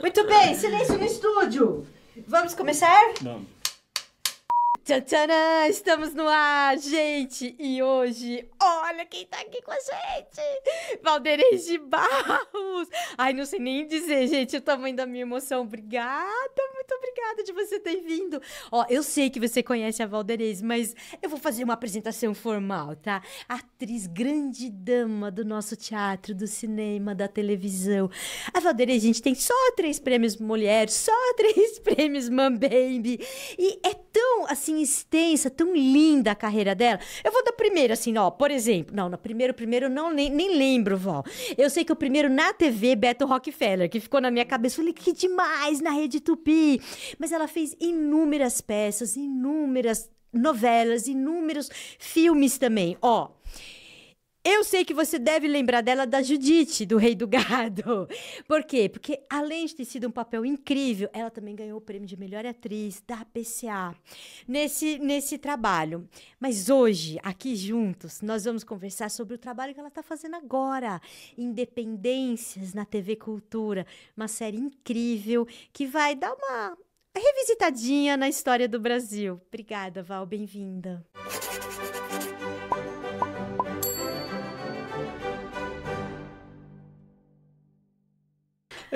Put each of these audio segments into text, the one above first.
Muito bem, silêncio no estúdio. Vamos começar? Vamos. Tchanã, estamos no ar, gente! E hoje, olha quem tá aqui com a gente! Valdeirês de Barros! Ai, não sei nem dizer, gente, o tamanho da minha emoção. Obrigada, muito obrigada de você ter vindo. Ó, eu sei que você conhece a Valdeirês, mas eu vou fazer uma apresentação formal, tá? Atriz grande dama do nosso teatro, do cinema, da televisão. A Valdeirês, gente, tem só três prêmios mulher, só três prêmios Man Baby. E é tão, assim, extensa, tão linda a carreira dela. Eu vou da primeira, assim, ó, por exemplo. Não, na primeiro, primeiro eu não nem, nem lembro, vó. Eu sei que o primeiro na TV, Beto Rockefeller, que ficou na minha cabeça. falei, que demais na Rede Tupi. Mas ela fez inúmeras peças, inúmeras novelas, inúmeros filmes também. Ó. Eu sei que você deve lembrar dela da Judite, do Rei do Gado. Por quê? Porque além de ter sido um papel incrível, ela também ganhou o prêmio de melhor atriz da PCA nesse, nesse trabalho. Mas hoje, aqui juntos, nós vamos conversar sobre o trabalho que ela está fazendo agora. Independências na TV Cultura. Uma série incrível que vai dar uma revisitadinha na história do Brasil. Obrigada, Val. Bem-vinda.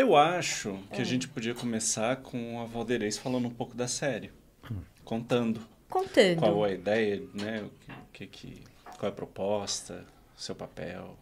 Eu acho que a é. gente podia começar com a Valdeirês falando um pouco da série. Hum. Contando. Contando. Qual a ideia, né? O que, que, qual é a proposta, seu papel.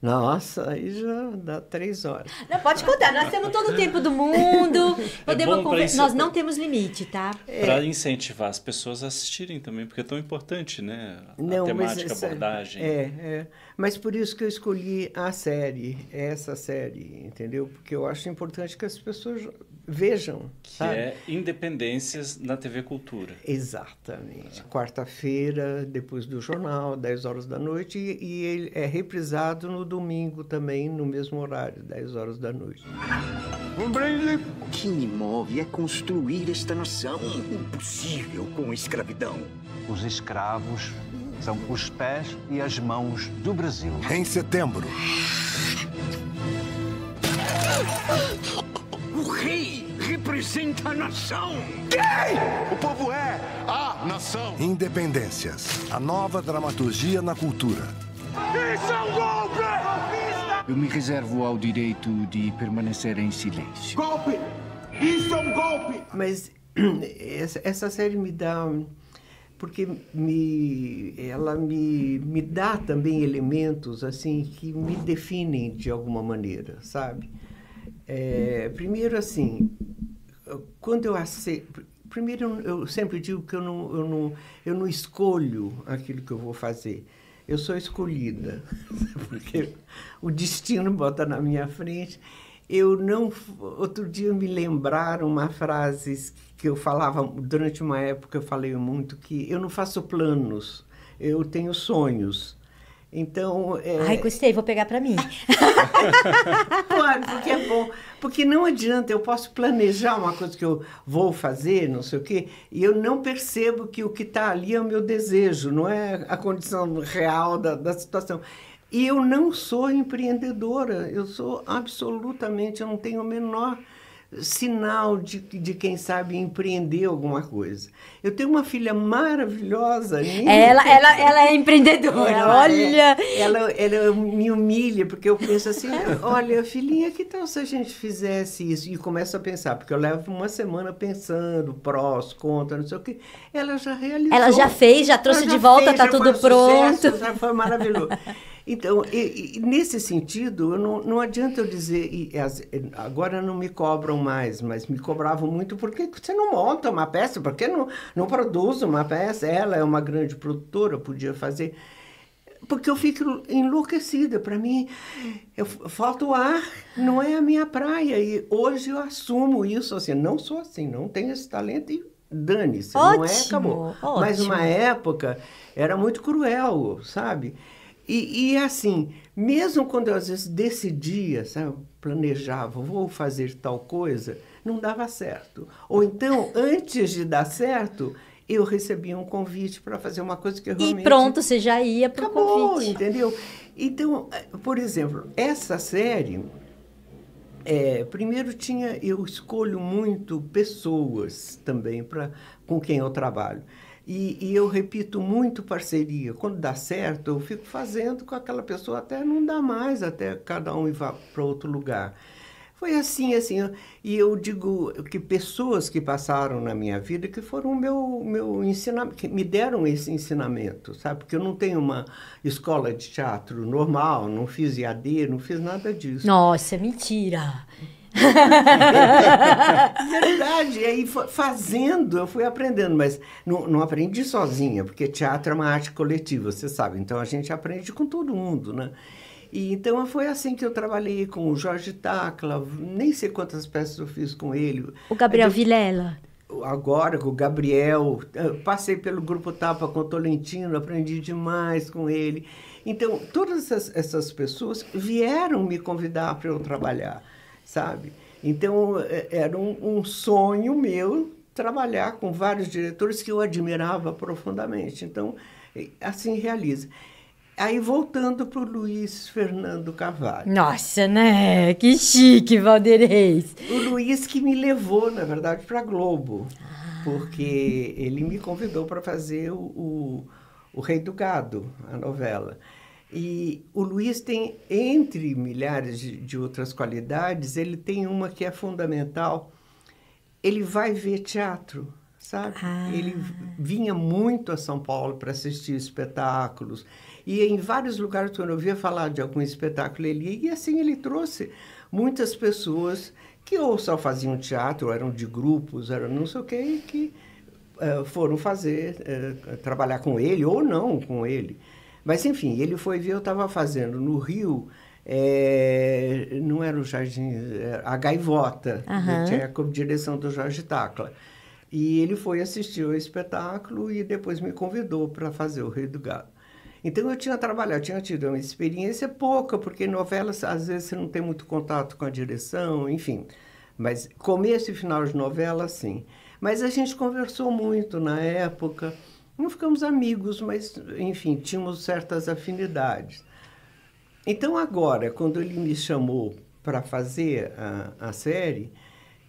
Nossa, aí já dá três horas. Não, pode contar, nós temos todo o tempo do mundo. É Podemos é conversar. Nós não temos limite, tá? É. Para incentivar as pessoas a assistirem também, porque é tão importante, né? A não, temática, essa... abordagem. É, é. Mas por isso que eu escolhi a série, essa série, entendeu? Porque eu acho importante que as pessoas Vejam. Que sabe? é Independências na TV Cultura. Exatamente. Quarta-feira, depois do jornal, 10 horas da noite, e, e ele é reprisado no domingo também, no mesmo horário, 10 horas da noite. Um brinde! O que me move é construir esta nação. Impossível com a escravidão. Os escravos são os pés e as mãos do Brasil. Em setembro. O rei representa a nação. Quem? O povo é a nação. Independências, a nova dramaturgia na cultura. Isso é um golpe! Eu me reservo ao direito de permanecer em silêncio. Golpe! Isso é um golpe! Mas essa, essa série me dá porque me, ela me, me dá também elementos assim que me definem de alguma maneira, sabe? É, primeiro, assim, quando eu aceito. Primeiro, eu sempre digo que eu não, eu, não, eu não escolho aquilo que eu vou fazer. Eu sou escolhida, porque o destino bota na minha frente. Eu não. Outro dia me lembraram uma frase que eu falava, durante uma época eu falei muito, que eu não faço planos, eu tenho sonhos. Então. É... Ai, gostei, vou pegar para mim. claro, porque é bom. Porque não adianta, eu posso planejar uma coisa que eu vou fazer, não sei o quê, e eu não percebo que o que está ali é o meu desejo, não é a condição real da, da situação. E eu não sou empreendedora, eu sou absolutamente, eu não tenho o menor sinal de, de quem sabe empreender alguma coisa. Eu tenho uma filha maravilhosa. Ela, ela, ela é empreendedora, ela, é. olha. ela, ela me humilha, porque eu penso assim: olha, filhinha, que tal se a gente fizesse isso? E começo a pensar, porque eu levo uma semana pensando, prós, contra, não sei o que. Ela já realizou. Ela já fez, já trouxe já de volta, fez, tá tudo pronto. Sucesso, já foi maravilhoso. Então, e, e nesse sentido, não, não adianta eu dizer, e, as, agora não me cobram mais, mas me cobravam muito, porque você não monta uma peça, porque não, não produz uma peça, ela é uma grande produtora, podia fazer porque eu fico enlouquecida. Para mim, eu, falta o ar, não é a minha praia. E hoje eu assumo isso assim, não sou assim, não tenho esse talento e dane-se, não é, acabou. Ótimo. Mas uma época era muito cruel, sabe? E, e assim, mesmo quando eu às vezes decidia, sabe, planejava, vou fazer tal coisa, não dava certo. Ou então, antes de dar certo, eu recebia um convite para fazer uma coisa que eu realmente... E pronto, você já ia para o convite. entendeu? Então, eh, por exemplo, essa série... É, primeiro tinha eu escolho muito pessoas também para com quem eu trabalho e, e, eu repito muito parceria. Quando dá certo, eu fico fazendo com aquela pessoa até não dá mais, até cada um ir para outro lugar. Foi assim, assim. E eu digo que pessoas que passaram na minha vida que foram meu meu ensinamento, que me deram esse ensinamento, sabe? Porque eu não tenho uma escola de teatro normal, não fiz IAD, não fiz nada disso. Nossa, é mentira. É verdade, e aí fazendo, eu fui aprendendo, mas não, não aprendi sozinha, porque teatro é uma arte coletiva, você sabe, então a gente aprende com todo mundo, né? E então foi assim que eu trabalhei com o Jorge Tacla, nem sei quantas peças eu fiz com ele. O Gabriel é Vilela. Agora com o Gabriel, passei pelo grupo Tapa com o Tolentino, aprendi demais com ele. Então, todas essas, essas pessoas vieram me convidar para eu trabalhar sabe? Então, é, era um, um sonho meu trabalhar com vários diretores que eu admirava profundamente. Então, assim realiza. Aí voltando para o Luiz Fernando Carvalho. Nossa, né? Que chique, Valdereis. O Luiz que me levou, na verdade, para Globo, ah. porque ele me convidou para fazer o, o, o Rei do Gado, a novela. E o Luiz tem, entre milhares de, de outras qualidades, ele tem uma que é fundamental. Ele vai ver teatro, sabe? Ah. Ele vinha muito a São Paulo para assistir espetáculos. E em vários lugares, quando eu via falar de algum espetáculo, ele ia. E assim ele trouxe muitas pessoas que ou só faziam teatro, ou eram de grupos, eram não sei o quê, e que uh, foram fazer, uh, trabalhar com ele ou não com ele. Mas, enfim, ele foi ver, eu estava fazendo no Rio, é, não era o Jardim, era eh, a Gaivota, uhum. tinha como direção do Jorge Tacla. E ele foi assistir ao espetáculo e depois me convidou para fazer o Rei do Gado. Então eu tinha trabalhado, tinha tido uma experiência pouca, porque novelas às vezes você não tem muito contato com a direção, enfim. Mas começo e final de novela, sim. Mas a gente conversou muito na época. Não ficamos amigos, mas, enfim, tínhamos certas afinidades. Então, agora, quando ele me chamou para fazer a, a série,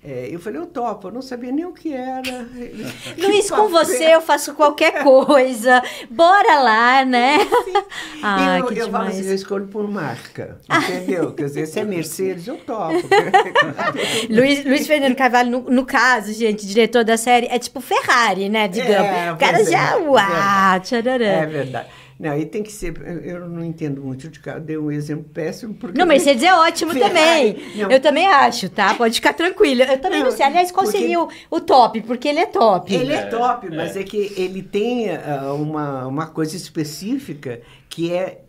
é, eu falei, eu topo, eu não sabia nem o que era. Luiz, com você eu faço qualquer coisa. Bora lá, né? Sim. Ah, eu, que eu, assim, demais. eu escolho por marca, entendeu? Quer dizer, se é Mercedes, eu topo. Luiz, Luiz Fernando Carvalho, no, no, caso, gente, diretor da série, é tipo Ferrari, né? Digamos. É, o cara é, já. Uau, é verdade. É verdade. Não, aí tem que ser. Eu não entendo muito de carro, dei um exemplo péssimo. Porque não, Mercedes é ótimo Ferrari, também. Não. Eu também acho, tá? Pode ficar tranquila. Eu também não, não sei. Aliás, qual porque... seria o, o, top? Porque ele é top. Ele é, é top, é. mas é. que ele tem uh, uma, uma coisa específica que é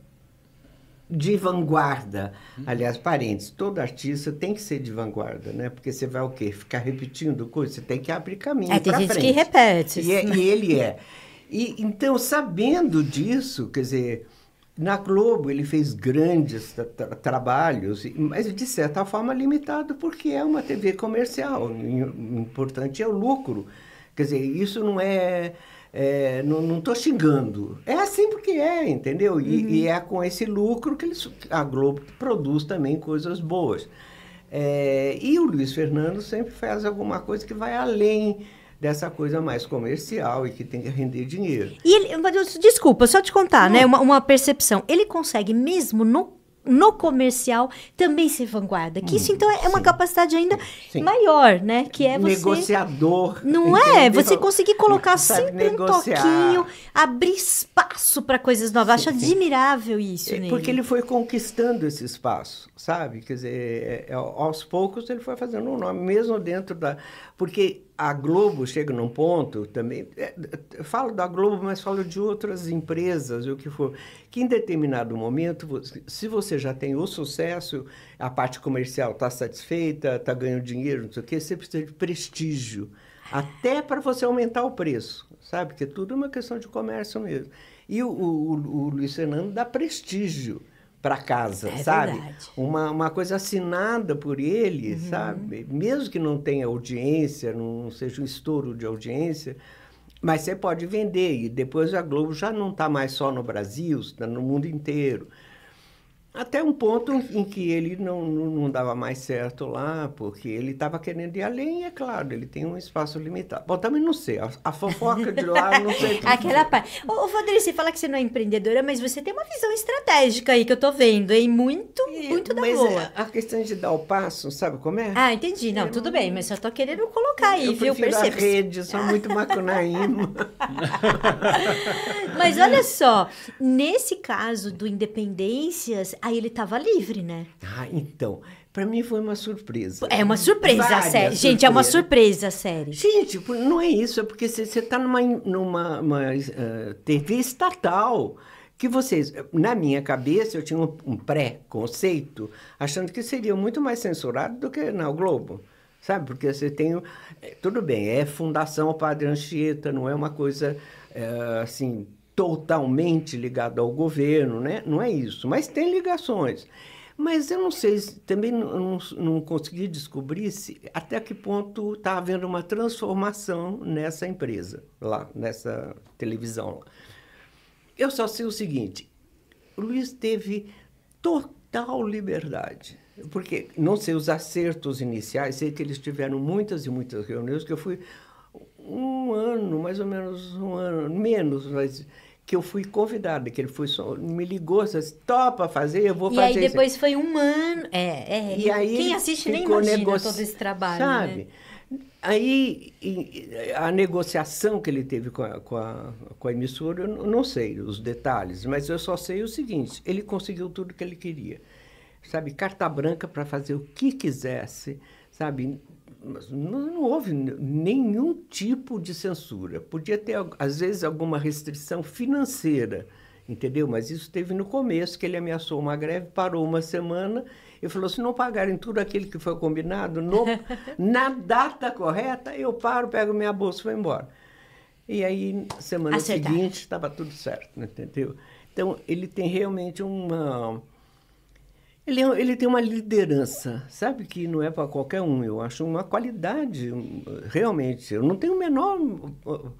de vanguarda. Uhum. Aliás, parentes, todo artista tem que ser de vanguarda, né? Porque você vai o quê? Ficar repetindo coisas? Você tem que abrir caminho. É, tem gente frente. que repete. E, é, e ele é. E então, sabendo disso, quer dizer, na Globo ele fez grandes tra tra trabalhos, mas de certa forma limitado, porque é uma TV comercial. O importante é o lucro. Quer dizer, isso não é. é não estou xingando. É assim porque é, entendeu? E, uhum. e é com esse lucro que a Globo produz também coisas boas. É, e o Luiz Fernando sempre faz alguma coisa que vai além dessa coisa mais comercial e que tem que render dinheiro. E ele, desculpa, só te contar, né? Uma, uma percepção. Ele consegue mesmo no no comercial também ser vanguarda. Que hum, isso, uhum. então, é sim. uma capacidade ainda sim. maior, né? Que é você... Negociador. Não é? entendeu? é? Você conseguir colocar sempre negociar. um toquinho, abrir espaço para coisas novas. Sim, Acho admirável isso é, Porque ele foi conquistando esse espaço, sabe? Quer dizer, é, é, aos poucos ele foi fazendo um nome, mesmo dentro da... Porque a Globo chega num ponto também. É, falo da Globo, mas falo de outras empresas, o que for. Que em determinado momento, se você já tem o sucesso, a parte comercial está satisfeita, está ganhando dinheiro, não sei o quê, você precisa de prestígio. Até para você aumentar o preço, sabe? Porque é tudo é uma questão de comércio mesmo. E o, o, o Luiz Fernando dá prestígio para casa, é sabe? Verdade. Uma, uma coisa assinada por ele, uhum. sabe? Mesmo que não tenha audiência, não seja um estouro de audiência, mas você pode vender. E depois a Globo já não está mais só no Brasil, está no mundo inteiro. Até um ponto em que ele não, não, dava mais certo lá, porque ele estava querendo ir além, e é claro, ele tem um espaço limitado. Bom, também não sei, a, a fofoca de lá, não sei. Aquela parte. Ô, ô, você fala que você não é empreendedora, mas você tem uma visão estratégica aí que eu tô vendo, hein? Muito, e, muito da mas é, boa. A, a questão de dar o passo, sabe como é? Ah, entendi. Não, é, tudo bem, mas só tô querendo colocar aí, eu viu? Percebo. rede, sou muito macunaíma. mas olha só, nesse caso do Independências, Aí ele estava livre, né? Ah, então. Para mim foi uma surpresa. É uma surpresa Várias a série. Gente, é uma surpresa a série. Gente, não é isso. É porque você está numa, numa uma, uh, eh, TV estatal que vocês, na minha cabeça, eu tinha um, um pré-conceito, achando que seria muito mais censurado do que na Globo. Sabe? Porque você tem. Eh, tudo bem, é Fundação Padre Anchieta, não é uma coisa é, assim totalmente ligado ao governo, né? não é isso, mas tem ligações. Mas eu não sei, também não, não consegui descobrir se, até que ponto está havendo uma transformação nessa empresa, lá, nessa televisão. Lá. Eu só sei o seguinte: o Luiz teve total liberdade. Porque, não sei, os acertos iniciais, sei que eles tiveram muitas e muitas reuniões, que eu fui um ano, mais ou menos um ano, menos, mas que eu fui convidada, que ele foi só, me ligou, disse, assim, topa fazer, eu vou e fazer. E aí depois isso. foi um ano, é, é. E aí quem assiste nem imagina negoci... todo esse trabalho, né? sabe? Né? Aí a negociação que ele teve com a, com a, com a emissora, eu não sei os detalhes, mas eu só sei o seguinte: ele conseguiu tudo que ele queria, sabe, carta branca para fazer o que quisesse, sabe, mas não houve nenhum tipo de censura. Podia ter, às vezes, alguma restrição financeira, entendeu? Mas isso teve no começo, que ele ameaçou uma greve, parou uma semana e falou: se não pagarem tudo aquilo que foi combinado, no, na data correta, eu paro, pego minha bolsa e vou embora. E aí, semana Acertar. seguinte, estava tudo certo, entendeu? Então, ele tem realmente uma ele, é ele tem uma liderança, sabe? Que não é para qualquer um. Eu acho uma qualidade, realmente. Eu não tenho o menor uh, uh,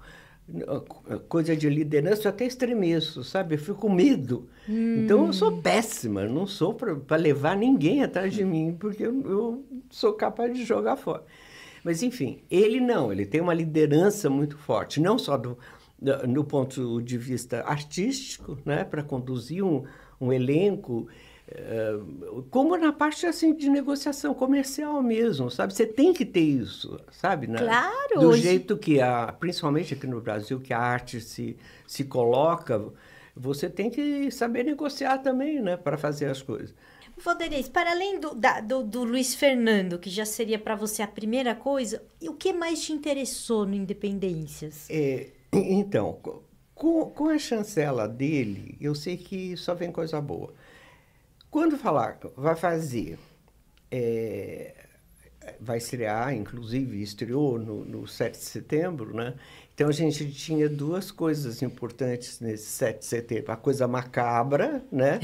uh, coisa de liderança, eu até estremeço, sabe? Eu fico com medo. Hum. Então, eu sou péssima, não sou para levar ninguém atrás de mim, porque eu, eu, sou capaz de jogar fora. Mas, enfim, ele não, ele tem uma liderança muito forte, não só do, do, do ponto de vista artístico, né? Para conduzir um, um elenco, é, como na parte assim de negociação comercial mesmo, sabe? Você tem que ter isso, sabe? Né? Claro. Do hoje... jeito que a, principalmente aqui no Brasil, que a arte se se coloca, você tem que saber negociar também, né, para fazer as coisas. Valderis, para além do, da, do, do Luiz Fernando, que já seria para você a primeira coisa, o que mais te interessou no Independências? É, então, com, com a chancela dele, eu sei que só vem coisa boa. Quando falar, vai fazer, é, vai estrear, inclusive estreou no, no 7 de setembro, né? Então a gente tinha duas coisas importantes nesse 7 de setembro: a coisa macabra, né?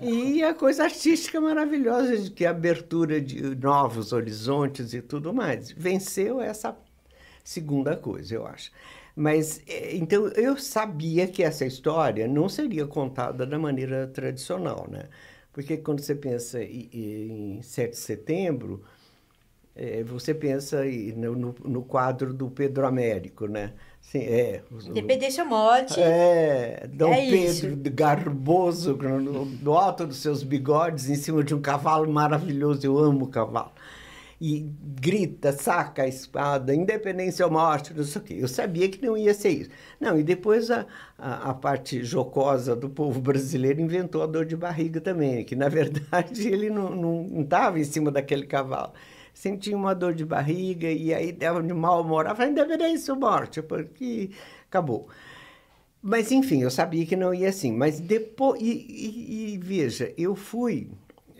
e, e a coisa artística maravilhosa de que abertura de novos horizontes e tudo mais. Venceu essa segunda coisa, eu acho. Mas é, então eu sabia que essa história não seria contada da maneira tradicional, né? Porque quando você pensa em 7 de setembro, é, você pensa no, no quadro do Pedro Américo, né? Sim, é. Independência É, Dom é Pedro isso. Garboso, no, no alto dos seus bigodes, em cima de um cavalo maravilhoso. Eu amo o cavalo e grita, saca a espada, independência ou morte, não sei o quê. Eu sabia que não ia ser isso. Não, e depois a, a, a parte jocosa do povo brasileiro inventou a dor de barriga também, que na verdade ele não estava em cima daquele cavalo sentia uma dor de barriga e aí dava de mal humor. Falei, ah, independência ou morte, porque acabou. Mas enfim, eu sabia que não ia assim. Mas depois. E, e, e veja, eu fui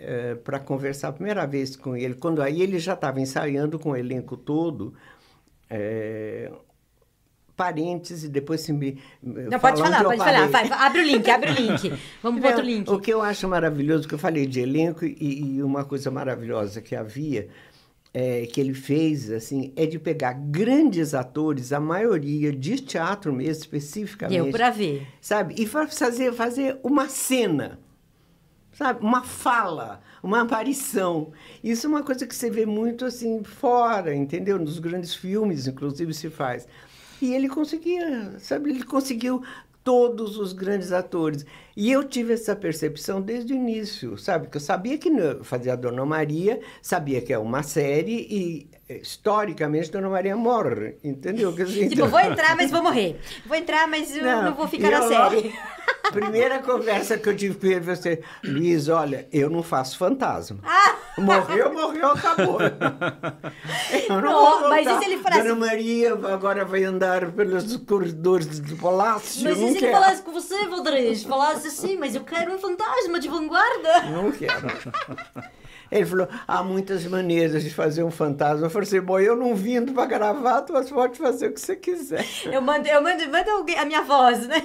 eh, para conversar a primeira vez com ele, quando aí ele já estava ensaiando com o elenco todo, é, parênteses, depois se me. Eh, Não, pode falar, pode falar. Vai, abre o link, abre o link. Vamos para outro link. O que eu acho maravilhoso, que eu falei de elenco e, e uma coisa maravilhosa que havia, é, que ele fez, assim, é de pegar grandes atores, a maioria de teatro mesmo, especificamente. Deu para ver. Sabe? E fazer, fazer uma cena sabe? Uma fala, uma aparição. Isso é uma coisa que você vê muito assim fora, entendeu? Nos grandes filmes, inclusive, se faz. E ele conseguia, sabe? Ele conseguiu todos os grandes atores. E eu tive essa percepção desde o início, sabe? Que eu sabia que não, fazia Dona Maria, sabia que é uma série e eh, historicamente Dona Maria morre, entendeu? Que, assim, tipo, então vou entrar, mas vou morrer. Vou entrar, mas não, não vou ficar na eu, série. Primeira conversa que eu tive com ele, você, assim, Luiz, olha, eu não faço fantasma. Ah. morreu, morreu, acabou. Eu não, não mas isso ele fala Dona assim... Maria agora vai andar pelos corredores do palácio. Mas se ele falasse com você, Valdrez, falasse assim, mas eu quero um fantasma de vanguarda. Não quero. Ele falou: há muitas maneiras de fazer um fantasma. Eu falei assim: bom, eu não vindo para gravar, tu pode fazer o que você quiser. Eu mando, eu mando, mando alguém, a minha voz, né?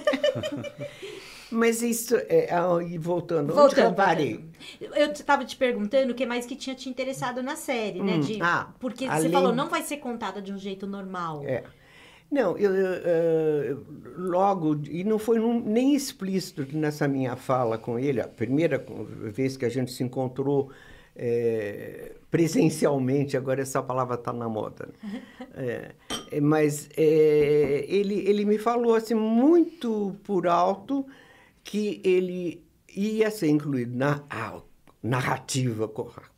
Mas isso, é, ah, e voltando, voltando, onde eu parei? Eu estava te perguntando o que mais que tinha te interessado na série, né, hum, né? De, ah, porque você falou, não vai ser contada de um jeito normal. É. Não, eu, eu, eh, logo, e não foi nem explícito nessa minha fala com ele, a primeira vez que a gente se encontrou é, presencialmente, agora essa palavra está na moda. Né? É, é, mas é, ele, ele me falou assim, muito por alto, que ele ia ser incluído na narrativa,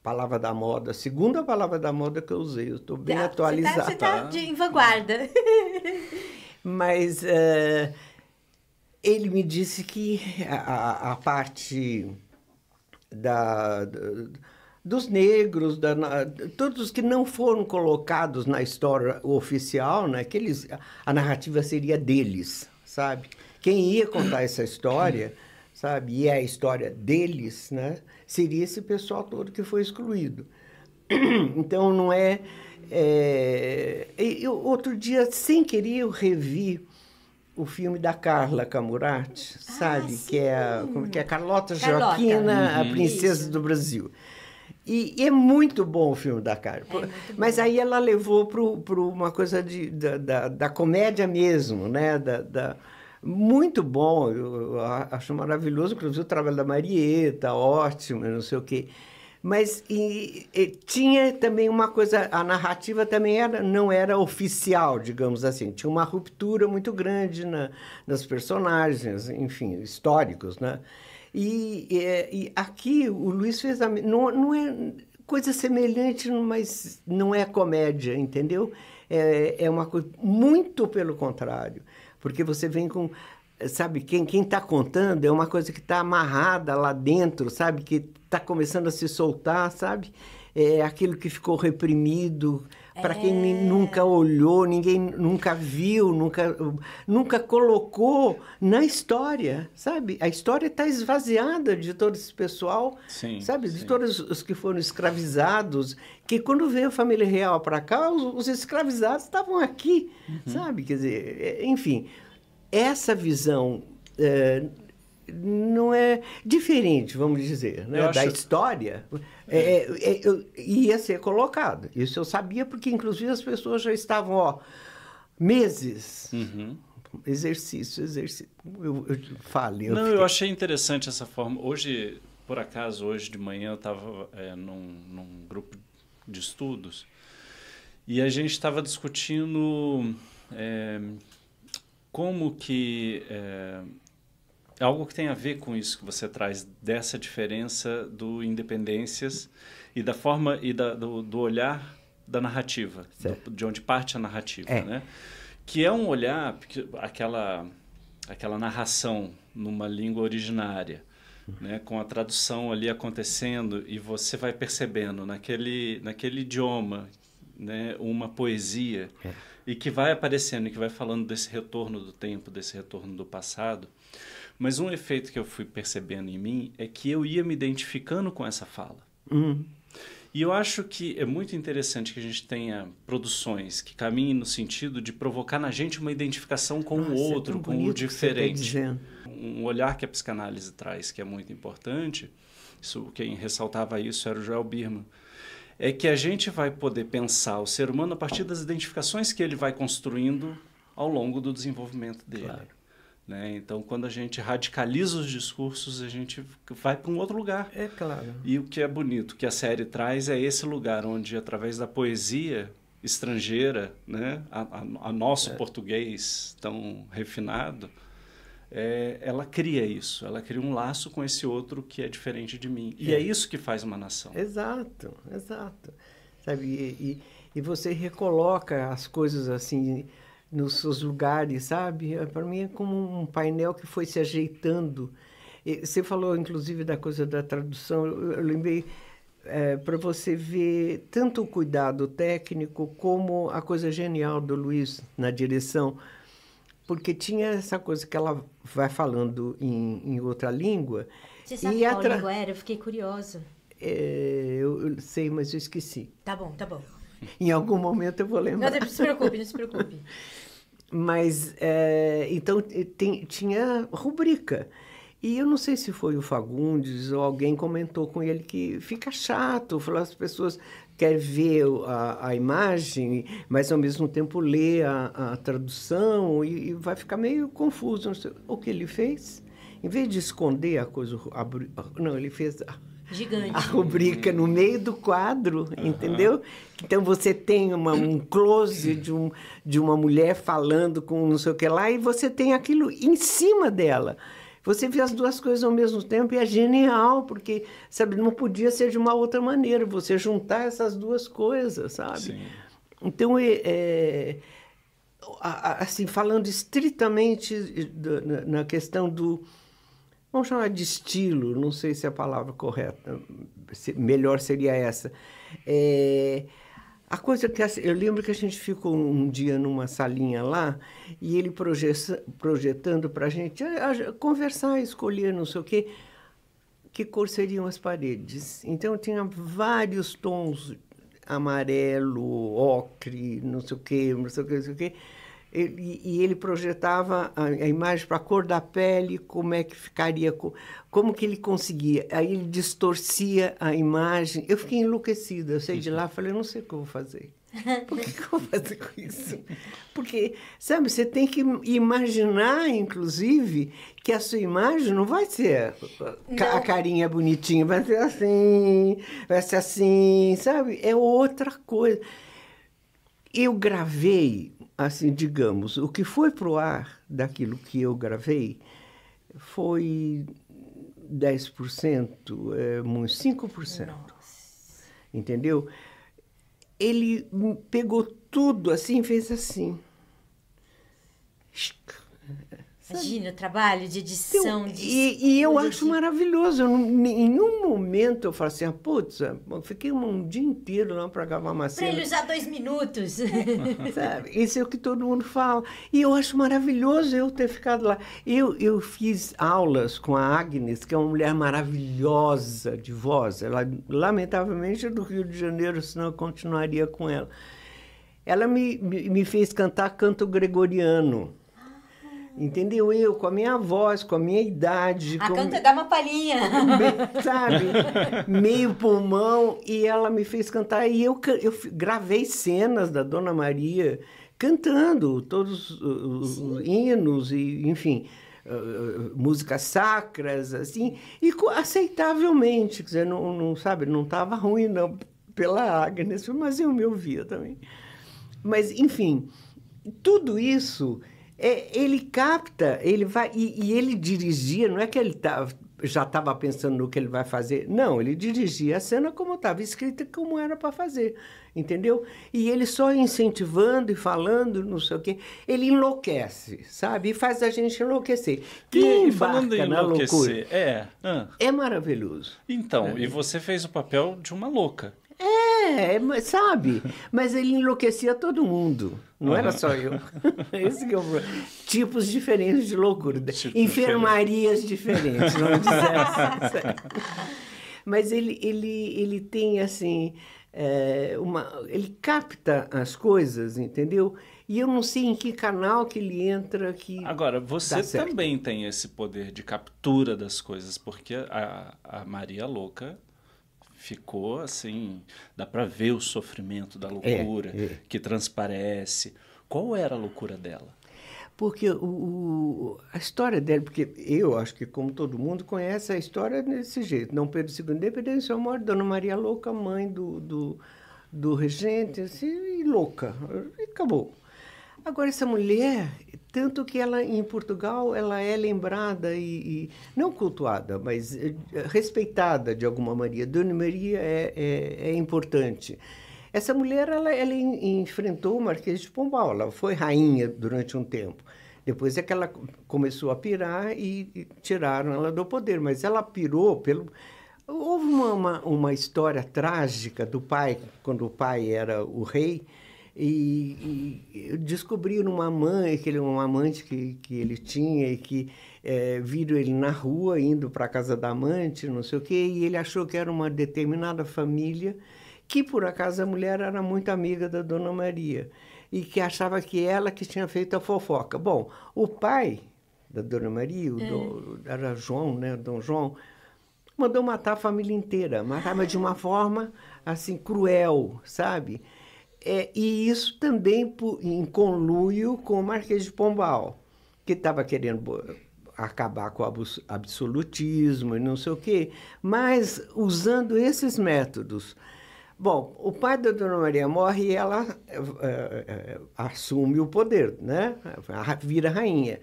palavra da moda, segunda palavra da moda que eu usei, eu estou bem ah, atualizada. Você está tá de em vanguarda. Mas uh, ele me disse que a, a parte da, da dos negros, da, todos que não foram colocados na história oficial, né, que eles, a narrativa seria deles, sabe? Quem ia contar essa história, sabe, e é a história deles, né, seria esse pessoal todo que foi excluído. Então, não é. é... Eu, outro dia, sem querer, eu revi o filme da Carla Camurati, ah, sabe? Que é, a, como que é Carlota, Carlota. Joaquina, uhum. a princesa Isso. do Brasil. E, e, é muito bom o filme da Carla. É Mas aí ela levou para uma coisa de, da, da, da, comédia mesmo, né? Da, da muito bom, eu acho maravilhoso, inclusive o trabalho da Marieta, ótimo, não sei o quê. Mas e, e, tinha também uma coisa, a narrativa também era, não era oficial, digamos assim. Tinha uma ruptura muito grande na, nas personagens, enfim, históricos, né? E, e, é, e aqui o Luiz fez a, não, não é coisa semelhante, mas não é comédia, entendeu? É, é uma coisa muito pelo contrário. Porque você vem com. Sabe, quem está contando é uma coisa que está amarrada lá dentro, sabe? Que está começando a se soltar, sabe? É aquilo que ficou reprimido, para é. quem nunca olhou, ninguém nunca viu, nunca, nunca colocou na história, sabe? A história está esvaziada de todo esse pessoal, sim, sabe? De todos os que foram escravizados, que quando veio a família real para cá, os, os escravizados estavam aqui, uhum. sabe? Quer dizer, é, enfim, essa visão é, não é diferente, vamos dizer, né? da história. É é. é, é, eu, ia ser colocado. Isso eu sabia, porque inclusive as pessoas já estavam, ó, meses. Uhum. Exercício, exercício. Eu, eu falei. Eu Não, fiquei... eu achei interessante essa forma. Hoje, por acaso, hoje de manhã eu estava é, num, num grupo de estudos e a gente estava discutindo é, como que é, é algo que tem a ver com isso que você traz, dessa diferença do Independências e da forma e da, do, do olhar da narrativa, do, de onde parte a narrativa, é. né? Que é um olhar, aquela, aquela narração numa língua originária, uhum. né, com a tradução ali acontecendo e você vai percebendo naquele, naquele idioma né, uma poesia é. e que vai aparecendo e que vai falando desse retorno do tempo, desse retorno do passado. Mas um efeito que eu fui percebendo em mim é que eu ia me identificando com essa fala. Uhum. E eu acho que é muito interessante que a gente tenha produções que caminhem no sentido de provocar na gente uma identificação com Nossa, é o outro, é com o tá diferente. Tá um olhar que a psicanálise traz, que é muito importante, isso, quem ressaltava isso era o Joel Birman, é que a gente vai poder pensar o ser humano a partir das identificações que ele vai construindo ao longo do desenvolvimento dele. Claro. Né? Então, quando a gente radicaliza os discursos, a gente vai para um outro lugar. É claro. E o que é bonito que a série traz é esse lugar onde, através da poesia estrangeira, né? a, a, a nosso é. português tão refinado, é, ela cria isso. Ela cria um laço com esse outro que é diferente de mim. E é, é isso que faz uma nação. Exato, exato. Sabe? E, e, e você recoloca as coisas assim nos seus lugares, sabe? É, para mim é como um painel que foi se ajeitando. Você falou, inclusive, da coisa da tradução. Eu lembrei é, para você ver tanto o cuidado técnico como a coisa genial do Luiz na direção, porque tinha essa coisa que ela vai falando em, em outra língua. Você sabe e qual tra... língua era? Eu fiquei curiosa. É, eu, eu sei, mas eu esqueci. Tá bom, tá bom. Em algum momento eu vou lembrar. Não, não se preocupe, não se preocupe. Mas, é, então, eh, tem, tinha rubrica. E eu não sei se foi o Fagundes ou alguém comentou com ele que fica chato, falou, as pessoas querem ver a, a imagem, mas ao mesmo tempo ler a, a tradução e, e, vai ficar meio confuso. Sei, o que ele fez? Em vez de esconder a coisa. não, ele fez Gigante. A rubrica no meio do quadro, uhum. entendeu? Então você tem uma, um close de, um, de uma mulher falando com não sei o que lá e você tem aquilo em cima dela. Você vê as duas coisas ao mesmo tempo e é genial, porque sabe, não podia ser de uma outra maneira você juntar essas duas coisas, sabe? Sim. Então, é, é assim, falando estritamente eh, na questão do, vamos chamar de estilo, não sei se é a palavra correta, melhor seria essa. É, a coisa que eu lembro que a gente ficou um dia numa salinha lá e ele projetando para a gente ah, ah, conversar, escolher, não sei o quê, que cor seriam as paredes. Então tinha vários tons amarelo, ocre, não sei o quê, não sei o quê, não sei o quê. Ele, e ele projetava a, a imagem para a cor da pele, como é que ficaria, como que ele conseguia. Aí ele distorcia a imagem. Eu fiquei enlouquecida. Eu saí de lá falei, não sei o que eu vou fazer. Por que, que eu vou fazer com isso? Porque, sabe, você tem que imaginar, inclusive, que a sua imagem não vai ser não. a carinha bonitinha, vai ser assim, vai ser assim, sabe? É outra coisa. Eu gravei assim, digamos, o que foi pro ar daquilo que eu gravei foi 10%, é, 5%. Nossa. Entendeu? Ele pegou tudo assim e fez assim. Imagina, o trabalho de edição. Então, de... E, e, eu acho maravilhoso. Eu, em nenhum momento eu falo assim, ah, putz, é, fiquei um, um dia inteiro lá para gravar uma cena. Para ele usar dois minutos. Sabe? Isso é o que todo mundo fala. E eu acho maravilhoso eu ter ficado lá. Eu, eu fiz aulas com a Agnes, que é uma mulher maravilhosa de voz. Ela, lamentavelmente, é do Rio de Janeiro, senão eu continuaria com ela. Ela me, me fez cantar canto gregoriano entendeu? Eu, com a minha voz, com a minha idade. A ah, com... canta dá uma palhinha. Sabe? Meio pulmão, e ela me fez cantar. E eu, eu gravei cenas da Dona Maria cantando todos os Sim. hinos, e enfim. Ah, ah, músicas sacras, assim, e aceitavelmente, quer dizer, não, não sabe, não estava ruim, não, pela Agnes, mas eu me ouvia também. Mas, enfim, tudo isso é, ele capta, ele vai. E, e, ele dirigia, não é que ele tá, já estava pensando no que ele vai fazer. Não, ele dirigia a cena como estava escrita, como era para fazer. Entendeu? E ele só incentivando e falando, não sei o quê, ele enlouquece, sabe? E faz a gente enlouquecer. Quem e, falando em enlouquecer, loucura é, ah. é maravilhoso. Então, é. e você fez o papel de uma louca. É, é sabe? Mas ele enlouquecia todo mundo. Não uhum. era só eu. Esse que é Tipos diferentes de loucura. Tipo Enfermarias diferentes, vamos dizer assim. Mas ele, ele, ele tem, assim, é, uma, ele capta as coisas, entendeu? E eu não sei em que canal que ele entra que. Agora, você também tem esse poder de captura das coisas, porque a, a Maria Louca ficou assim, dá para ver o sofrimento da é, loucura é, é. que transparece. Qual era a loucura dela? Porque o, o, a história dela, porque eu acho que, como todo mundo, conhece a história desse jeito. Dom Pedro II, independente do seu morte, Dona Maria Louca, mãe do, do, do regente, assim, e louca. E acabou. Agora, essa mulher, tanto que ela em Portugal ela é lembrada e, e não cultuada, mas eh, respeitada de alguma maneira. Dona Maria é, é, é importante. Essa mulher ela, ela enfrentou o Marquês de Pombal, ela foi rainha durante um tempo. Depois é que ela começou a pirar e, e tiraram ela do poder, mas ela pirou pelo houve uma, uma, uma história trágica do pai quando o pai era o rei e, e descobri numa mãe, que ele, um amante que, que ele tinha e que é, viram ele na rua indo para a casa da amante, não sei o quê, e ele achou que era uma determinada família, que por acaso a mulher era muito amiga da Dona Maria e que achava que ela que tinha feito a fofoca. Bom, o pai da Dona Maria, o é. era João, né, Dom João, mandou matar a família inteira, matava de uma forma assim cruel, sabe? É, e isso também em conluio com o Marquês de Pombal, que estava querendo acabar com o absolutismo e não sei o quê, mas usando esses métodos. Bom, o pai da Dona Maria morre e ela eh, eh, assume o poder, né? Vira rainha.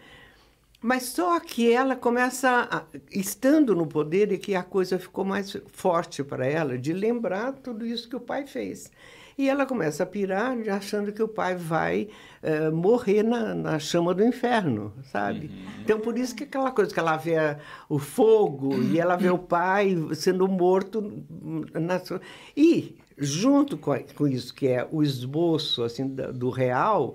Mas só que ela começa, a, estando no poder, e é que a coisa ficou mais forte para ela, de lembrar tudo isso que o pai fez. E ela começa a pirar achando que o pai vai é, morrer na, na, chama do inferno, sabe? Uhum. Então, por isso que aquela coisa que ela vê o fogo uhum. e ela vê o pai sendo morto. Na, e, junto com, a, com isso, que é o esboço assim, da, do real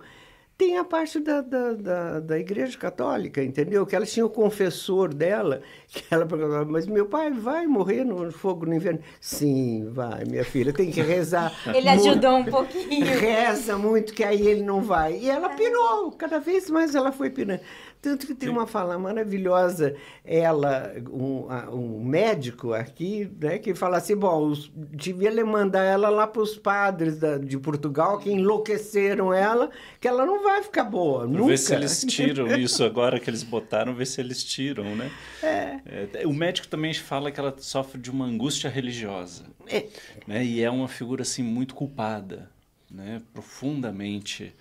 tem a parte da, da, da, da, Igreja Católica, entendeu? Que ela tinha o confessor dela, que ela perguntava, mas meu pai vai morrer no fogo no inverno? Sim, vai, minha filha, tem que rezar. ele muito, ajudou um pouquinho. Reza muito, que aí ele não vai. E ela pirou, cada vez mais ela foi pirando. Tanto que tem Sim. uma fala maravilhosa, ela, um, um médico aqui, né, que fala assim: bom, os, devia mandar ela lá para os padres da, de Portugal, que enlouqueceram ela, que ela não vai ficar boa. Pra nunca. Ver se eles tiram isso agora que eles botaram, ver se eles tiram, né? É. É, o médico também fala que ela sofre de uma angústia religiosa. É. Né, e é uma figura assim muito culpada, né, profundamente.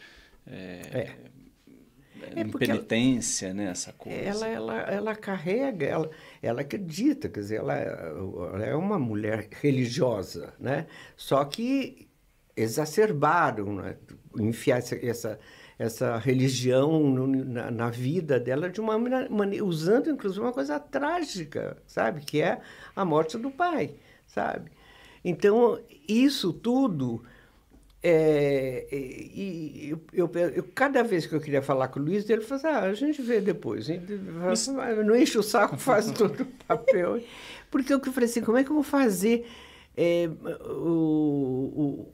É, é é, é impenitência, ela, né, essa coisa. Ela, ela, ela carrega, ela, ela acredita, quer dizer, ela, ela é uma mulher religiosa, né? Só que exacerbaram, né? enfiar essa, essa, essa religião no, na, na, vida dela de uma maneira, usando inclusive uma coisa trágica, sabe? Que é a morte do pai, sabe? Então, isso tudo é, é, e eu, eu, eu, cada vez que eu queria falar com o Luiz, ele falou assim, ah, a gente vê depois. não enche o saco, faz todo o papel. Porque eu falei assim, como é que eu vou fazer é, o, o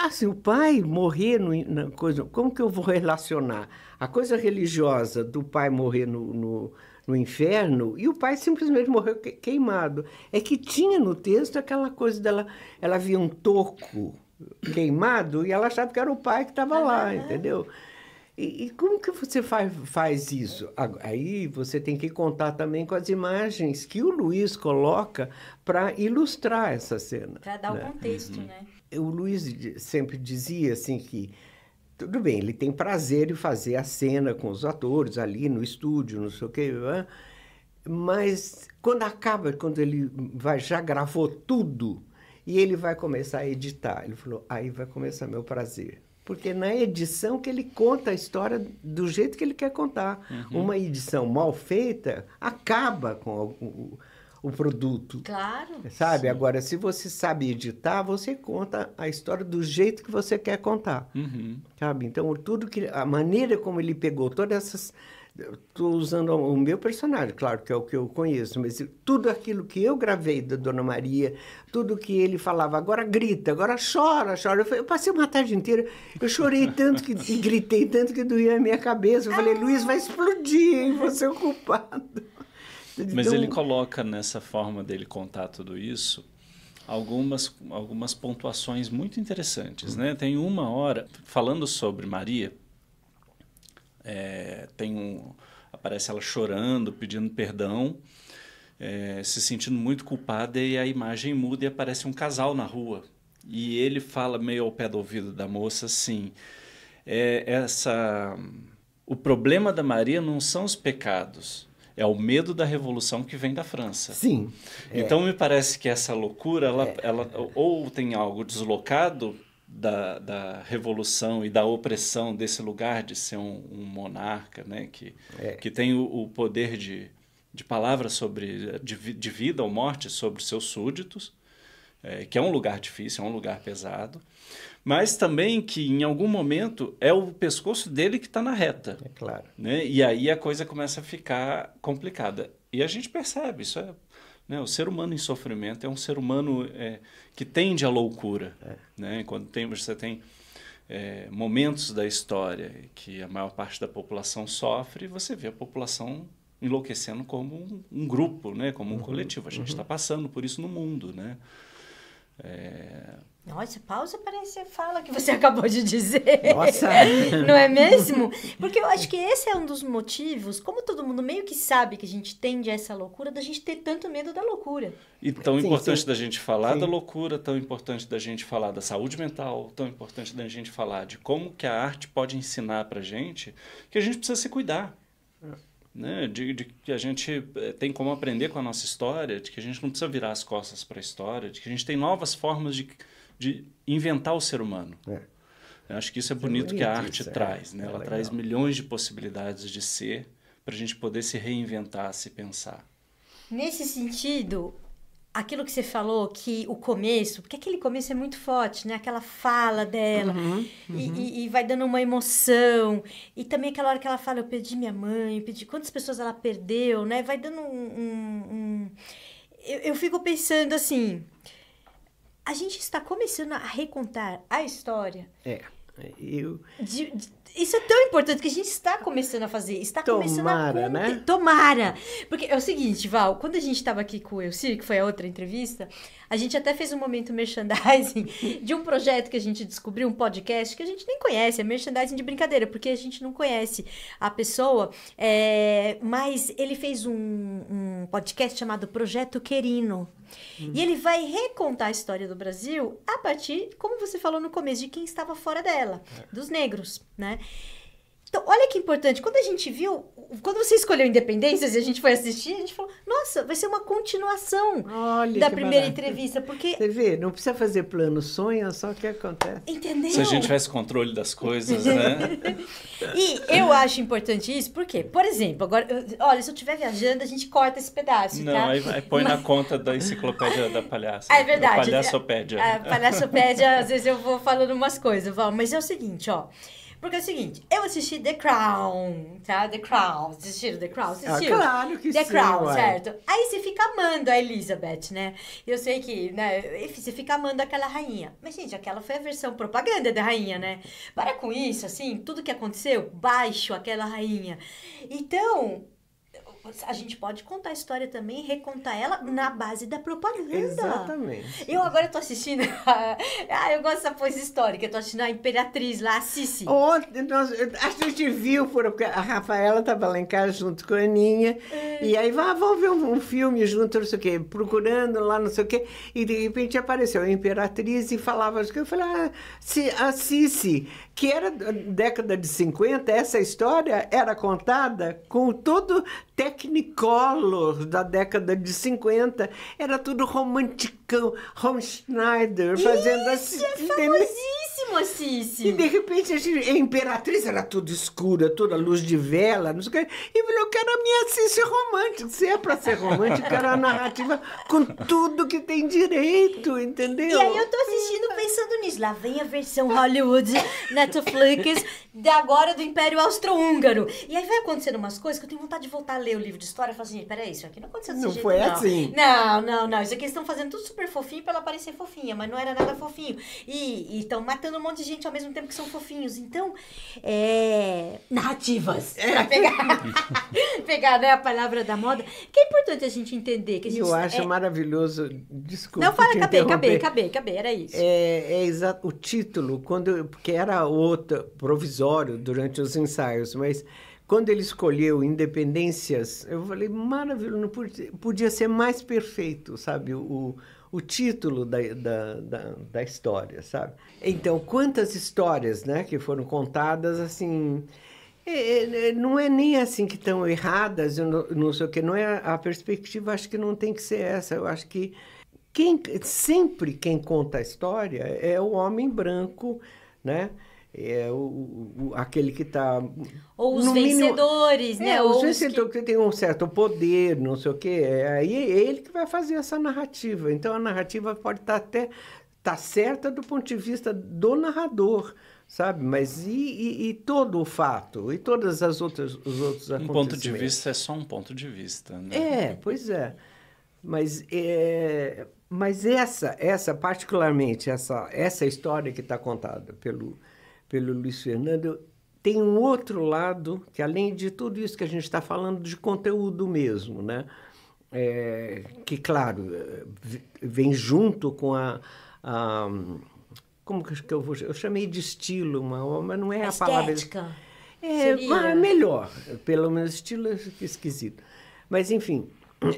ah, o pai morrer no, na coisa, como que eu vou relacionar a coisa religiosa do pai morrer no, no, no, inferno e o pai simplesmente morreu queimado? É que tinha no texto aquela coisa dela, ela via um toco queimado e ela achava que era o pai que estava lá, entendeu? E, e, como que você faz, faz isso? Aí você tem que contar também com as imagens que o Luiz coloca para ilustrar essa cena. Para dar né? o contexto, uhum. né? O Luiz sempre dizia assim que tudo bem, ele tem prazer em fazer a cena com os atores ali no estúdio, não sei o quê, mas quando acaba, quando ele vai já gravou tudo, e ele vai começar a editar. Ele falou: aí vai começar meu prazer. Porque na edição que ele conta a história do jeito que ele quer contar. Uhum. Uma edição mal feita acaba com o, o produto. Claro. Sabe? Sim. Agora, se você sabe editar, você conta a história do jeito que você quer contar. Uhum. Sabe? Então, tudo que. A maneira como ele pegou todas essas Estou usando o meu personagem, claro que é o que eu conheço, mas tudo aquilo que eu gravei da Dona Maria, tudo que ele falava, agora grita, agora chora, chora. Eu passei uma tarde inteira, eu chorei tanto que e gritei tanto que doía a minha cabeça. Eu falei, Luiz, vai explodir, hein? você é o culpado. Mas então... ele coloca nessa forma dele contar tudo isso algumas, algumas pontuações muito interessantes, né? Tem uma hora falando sobre Maria é, tem um, aparece ela chorando, pedindo perdão, é, se sentindo muito culpada e a imagem muda e aparece um casal na rua. E ele fala meio ao pé do ouvido da moça assim: é, essa, o problema da Maria não são os pecados. É o medo da revolução que vem da França. Sim. É. Então me parece que essa loucura, ela, é. ela ou tem algo deslocado da, da revolução e da opressão desse lugar de ser um, um monarca, né? que, é. que tem o, o, poder de, de palavra sobre, de, de vida ou morte sobre seus súditos, é, que é um lugar difícil, é um lugar pesado, mas também que em algum momento é o pescoço dele que está na reta. É claro. Né? E aí a coisa começa a ficar complicada. E a gente percebe, isso é né? O ser humano em sofrimento é um ser humano é, que tende à loucura. É. Né? Quando tem, você tem é, momentos da história que a maior parte da população sofre, você vê a população enlouquecendo como um, um grupo, né? como um uhum, coletivo. A gente está uhum. Tá passando por isso no mundo. Né? É... Nossa, pausa para você fala que você acabou de dizer. Nossa! Não é mesmo? Porque eu acho que esse é um dos motivos, como todo mundo meio que sabe que a gente tende a essa loucura, da gente ter tanto medo da loucura. E tão sim, importante sim. da gente falar sim. da loucura, tão importante da gente falar da saúde mental, tão importante da gente falar de como que a arte pode ensinar pra gente que a gente precisa se cuidar né? De, de, que a gente eh, tem como aprender com a nossa história, de que a gente não precisa virar as costas para a história, de que a gente tem novas formas de, de inventar o ser humano. É. Eu acho que isso é bonito, é bonito que a arte isso, é. traz, né? É Ela legal. traz milhões de possibilidades de ser para a gente poder se reinventar, se pensar. Nesse sentido, aquilo que você falou, que o começo, porque aquele começo é muito forte, né? Aquela fala dela uhum, uhum. E, e, vai dando uma emoção. E também aquela hora que ela fala, eu perdi minha mãe, eu perdi quantas pessoas ela perdeu, né? Vai dando um. um, um... Eu, eu fico pensando assim. A gente está começando a recontar a história. É. é eu... De, de, isso é tão importante que a gente está começando a fazer, está tomara, começando a né? Tomara, porque é o seguinte, Val, quando a gente estava aqui com o Elcir, que foi a outra entrevista, a gente até fez um momento merchandising de um projeto que a gente descobriu, um podcast que a gente nem conhece, é merchandising de brincadeira, porque a gente não conhece a pessoa. É, mas ele fez um, um podcast chamado Projeto Querino. Hum. E ele vai recontar a história do Brasil a partir, como você falou no começo, de quem estava fora dela, é. dos negros, né? Então, olha que importante. Quando a gente viu, quando você escolheu Independências e a gente foi assistir, a gente falou: nossa, vai ser uma continuação olha da primeira barato. entrevista. Porque... Você vê, não precisa fazer plano, é só o que acontece. Entendeu? Se a gente tivesse controle das coisas, né? e eu acho importante isso, porque, por exemplo, agora, olha, se eu estiver viajando, a gente corta esse pedaço. Não, tá? aí, aí, põe Mas... na conta da enciclopédia da palhaça. É verdade. Da palhaçopédia. A palhaçopédia, às vezes eu vou falando umas coisas, Val. Mas é o seguinte, ó. Porque é o seguinte, eu assisti The Crown, tá? The Crown, assistiram The Crown? Assistiu? Ah, claro que The sim, Crown, certo? Aí você fica amando a Elizabeth, né? Eu sei que, né? Enfim, você fica amando aquela rainha. Mas, gente, aquela foi a versão propaganda da rainha, né? Para com isso, assim, tudo que aconteceu, baixo aquela rainha. Então, a gente pode contar a história também, recontar ela na base da propaganda. Exatamente. Eu agora tô assistindo. ah, eu gosto dessa coisa histórica. Eu tô assistindo a Imperatriz lá, a Cici. Ontem, nós, a gente viu, porque a Rafaela tava lá em casa junto com a Aninha. É. E aí, ah, vamos ver um, um, filme junto, não sei o quê, procurando lá, não sei o quê. E de repente apareceu a Imperatriz e falava. Eu falei, ah, a Cici que era década de 50, essa história era contada com todo tecnicolor da década de 50. Era tudo romanticão, Ron Schneider fazendo Isso, assim. É famosíssimo! Lindíssimo, Cici. E de repente a assim, gente, a Imperatriz era toda escura, toda luz de vela, não sei o que. E eu eu quero a minha Cici romântica. Se é pra ser romântica, era a narrativa com tudo que tem direito, entendeu? E aí eu tô assistindo pensando nisso. Lá vem a versão Hollywood, Netflix, de agora do Império Austro-Húngaro. E aí vai acontecendo umas coisas que eu tenho vontade de voltar a ler o livro de história e falar assim, peraí, isso aqui não aconteceu desse não jeito, foi não. assim. Não, não, não. Isso aqui eles estão fazendo tudo super fofinho pra ela parecer fofinha, mas não era nada fofinho. E estão matando matando um monte de gente ao mesmo tempo que são fofinhos. Então, é... narrativas. É. pegar, pegar né, a palavra da moda. Que é importante a gente entender. que a gente, Eu acho é... maravilhoso. Desculpa. Não, fala, acabei, acabei, acabei, acabei. Era isso. É, é exato. O título, quando, porque era outro provisório durante os ensaios, mas quando ele escolheu Independências, eu falei, maravilhoso, podia, podia, ser mais perfeito, sabe? O, o título da, da, da, da, história, sabe? Então, quantas histórias né, que foram contadas assim. É, é, é não é nem assim que estão erradas, eu não, não sei o que, não é a perspectiva, acho que não tem que ser essa. Eu acho que quem, sempre quem conta a história é o homem branco, né? é, o, o, aquele que está. Ou os vencedores, mínimo, é, né? É, os vencedores que... que tem um certo poder, não sei o quê. É, aí é, é ele que vai fazer essa narrativa. Então a narrativa pode estar tá até tá certa do ponto de vista do narrador, sabe? Mas e, e, e todo o fato? E todas as outras os outros Um ponto de vista é só um ponto de vista, né? É, pois é. Mas é, mas essa essa particularmente essa essa história que está contada pelo pelo Luiz Fernando, tem um outro lado que, além de tudo isso que a gente está falando, de conteúdo mesmo, né? É, que, claro, eh, vem junto com a, a como que eu vou eu chamei de estilo mas não é a, a palavra estética é mas é melhor pelo menos estilo é esquisito mas enfim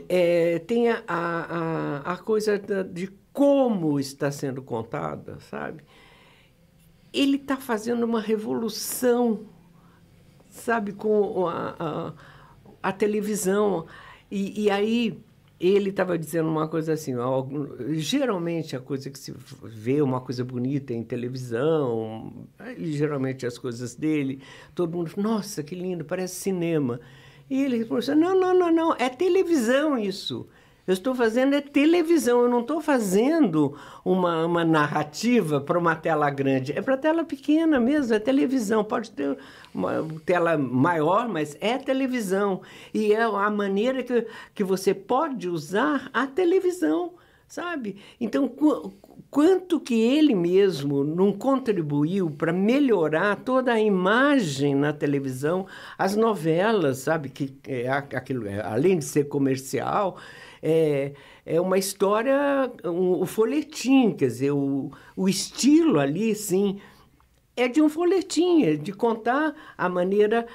é, tem a, a, a coisa de como está sendo contada sabe ele está fazendo uma revolução, sabe, com a, a, a televisão. E, e, aí ele estava dizendo uma coisa assim: ó, geralmente a coisa que se vê, uma coisa bonita em televisão, geralmente as coisas dele, todo mundo, nossa, que lindo, parece cinema. E ele respondeu: não, não, não, não, é televisão isso. Eu estou fazendo é televisão, eu não estou fazendo uma, uma narrativa para uma tela grande. É para tela pequena mesmo, é televisão. Pode ter uma tela maior, mas é televisão. E é a maneira que, que você pode usar a televisão, sabe? Então, quanto que ele mesmo não contribuiu para melhorar toda a imagem na televisão, as novelas, sabe, que é aquilo, é, além de ser comercial, é, é uma história, um, o folhetim, quer dizer, o, o estilo ali, sim, é de um folhetim, é de contar a maneira.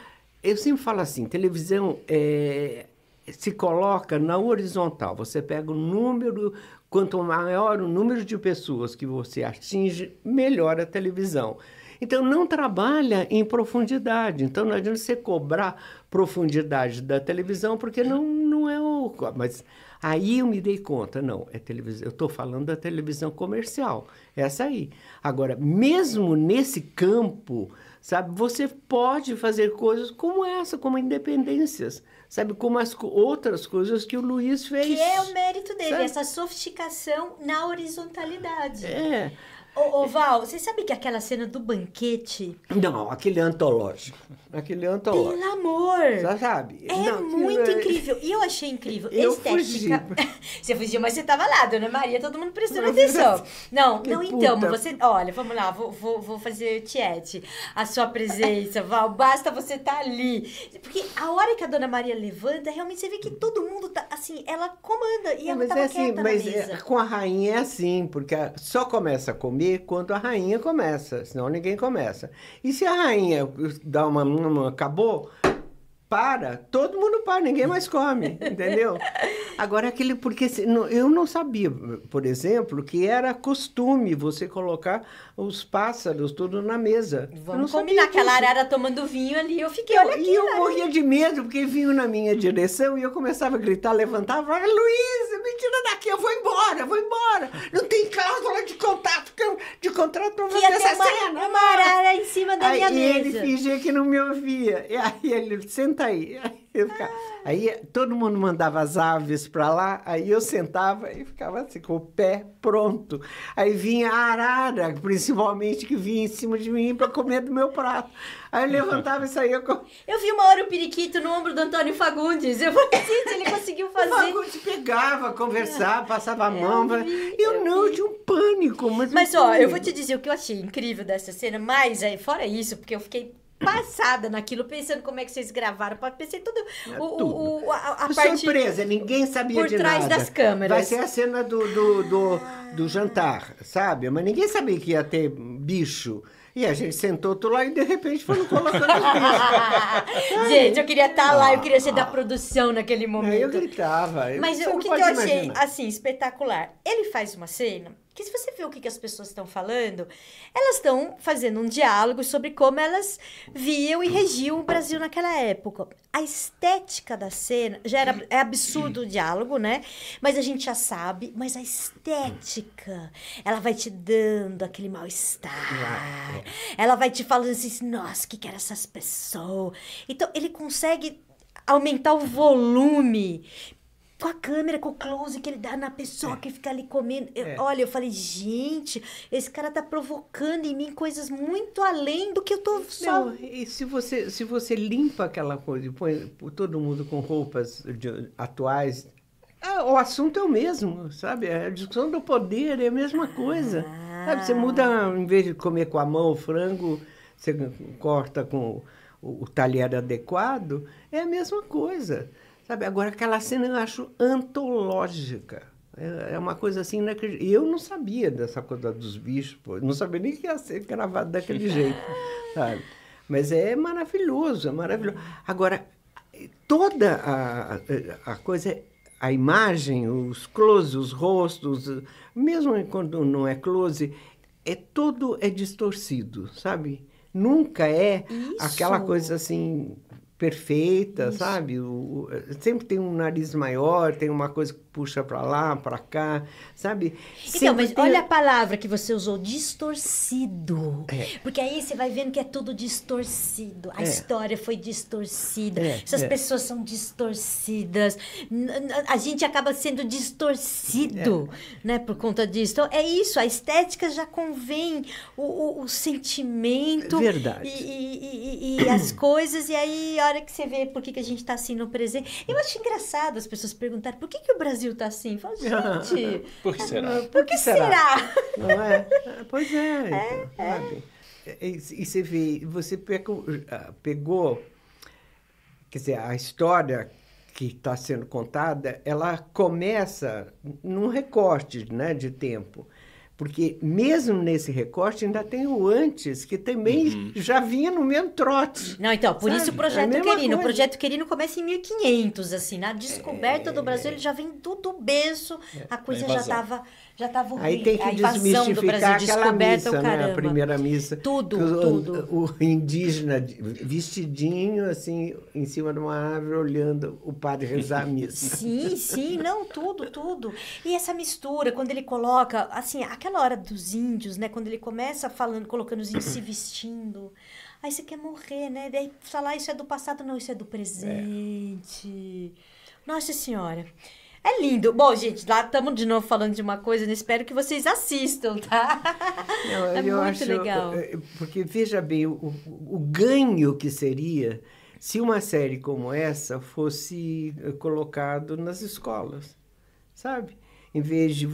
Eu sempre falo assim: televisão é, se coloca na horizontal, você pega o número, quanto maior o número de pessoas que você atinge, melhor a televisão. Então, não trabalha em profundidade. Então, não adianta você cobrar profundidade da televisão, porque não, não é o. Mas Aí eu me dei conta, não, é televisão, eu estou falando da televisão comercial, essa aí. Agora, mesmo nesse campo, sabe, você pode fazer coisas como essa, como independências, sabe, como as outras coisas que o Luiz fez. Que é o mérito dele, sabe? essa sofisticação na horizontalidade. É. Ô, ô, Val, você sabe que aquela cena do banquete. Não, aquele antológico. Aquele antológico. Pelo amor! Já sabe. É Não, muito é... incrível. E eu achei incrível. Eu Estética. Fugi. você fugiu, mas você tava lá, dona Maria, todo mundo prestando atenção. Não, que não, então, você. Olha, vamos lá, vou, vou, vou fazer tiete. A sua presença, Val, basta você estar tá ali. Porque a hora que a dona Maria levanta, realmente você vê que todo mundo tá. Assim, ela comanda e é, ela mas tava é assim, quieta mas na é, mesa. É, com a rainha é assim, porque só começa a comer quando a rainha começa, senão ninguém começa. E se a rainha eh, dá uma, uma acabou, para, todo mundo para, ninguém mais come, entendeu? Agora, aquele, porque eu não sabia, por exemplo, que era costume você colocar os pássaros tudo na mesa. Vamos combinar, aquela arara tomando vinho ali, eu fiquei, olha aqui. E eu morria de medo, porque vinho na minha uhum. direção e eu começava a gritar, levantava, falava, Luísa, me tira daqui, eu vou embora, eu vou embora. Não tem cláusula de contato, de contrato pra fazer essa uma, cena. uma arara em cima da aí minha mesa. E ele fingia que não me ouvia. E aí ele sentou senta aí. Aí, ficava, aí todo mundo mandava as aves para lá, aí eu sentava e ficava assim, com o pé pronto. Aí vinha a arara, principalmente, que vinha em cima de mim para comer do meu prato. Aí eu levantava e saía com... Eu vi uma hora o periquito no ombro do Antônio Fagundes. Eu falei, gente, ele conseguiu fazer. O Fagundes pegava, conversava, é. passava a é, mão. Eu, vi, eu, eu não, tinha um pânico. Mas, mas um ó, pânico. eu vou te dizer o que eu achei incrível dessa cena, mas aí, fora isso, porque eu fiquei passada naquilo, pensando como é que vocês gravaram. Pensei tudo. É tudo. O, a, a parte Surpresa, ninguém sabia por de trás das câmeras. Vai ser a cena do, do, do, do, jantar, sabe? Mas ninguém sabia que ia ter bicho. E a gente sentou tudo lá e de repente foram colocando os Gente, eu queria estar tá lá, eu queria ser da ah. produção naquele momento. Eu gritava. Mas o que eu imaginar. achei, assim, espetacular. Ele faz uma cena porque se você vê o que, que as pessoas estão falando, elas estão fazendo um diálogo sobre como elas viam e regiam o Brasil naquela época. A estética da cena já era é absurdo o diálogo, né? Mas a gente já sabe, mas a estética, ela vai te dando aquele mal-estar. Ela vai te falando assim, nossa, que que eram essas pessoas? Então, ele consegue aumentar o volume com a câmera, com o close que ele dá na pessoa é. que fica ali comendo. Eu, é. Olha, eu falei, gente, esse cara tá provocando em mim coisas muito além do que eu tô só. Não, e se você, se você limpa aquela coisa e põe todo mundo com roupas de, atuais, é, o assunto é o mesmo, sabe? É a discussão do poder é a mesma coisa. Ah. Sabe? Você muda, ah. em vez de comer com a mão o frango, você corta com o, o talher adequado, é a mesma coisa. Sabe, agora aquela cena eu acho antológica. É, é uma coisa assim inacreditável. Eu não sabia dessa coisa dos bichos, pô. Não sabia nem que ia ser gravado daquele jeito, sabe? Mas é maravilhoso, é maravilhoso. Agora, toda a, a coisa, a imagem, os close, os rostos, mesmo quando não é close, é todo é distorcido, sabe? Nunca é Isso. aquela coisa assim perfeita, Isso. sabe? O, o, sempre tem um nariz maior, tem uma coisa que puxa para lá, para cá, sabe? Sempre então, mas tem... olha a palavra que você usou, distorcido. É. Porque aí você vai vendo que é tudo distorcido. A é. história foi distorcida. É. Essas é. pessoas são distorcidas. A gente acaba sendo distorcido, é. né, por conta disso. Então, é isso, a estética já convém o, o sentimento Verdade. E, e, e, e as coisas e aí hora que você vê por que, que a gente está assim no presente. Eu acho engraçado as pessoas perguntarem por que, que o Brasil está assim. fala gente. Ah, por que será? Por que, será? Não é? é pois é. é, é. E, e, você vê, você pegou, ah, pegou, quer dizer, a história que está sendo contada, ela começa num recorte né, de tempo. Porque mesmo nesse recorte ainda tem o antes, que também uhum. já vinha no mesmo trote. Não, então, por sabe? isso o Projeto é Querino. O Projeto Querino começa em 1500, assim, na descoberta é... do Brasil, ele já vem tudo benço, é, a coisa já estava já estava Aí tem que desmistificar aquela missa, né? A primeira missa. Tudo, o, tudo. O, o, indígena vestidinho, assim, em cima de uma árvore, olhando o padre rezar a missa. sim, sim, não, tudo, tudo. E essa mistura, quando ele coloca, assim, aquela hora dos índios, né? Quando ele começa falando, colocando os índios se vestindo. Aí você quer morrer, né? Daí falar ah, isso é do passado, não, isso é do é. presente. É. Nossa Senhora. É lindo. Bom, gente, lá estamos de novo falando de uma coisa, né? espero que vocês assistam, tá? Não, é muito acho, é, legal. É, porque veja bem, o, o ganho que seria se uma série como essa fosse eh, colocado nas escolas, sabe? em vez de.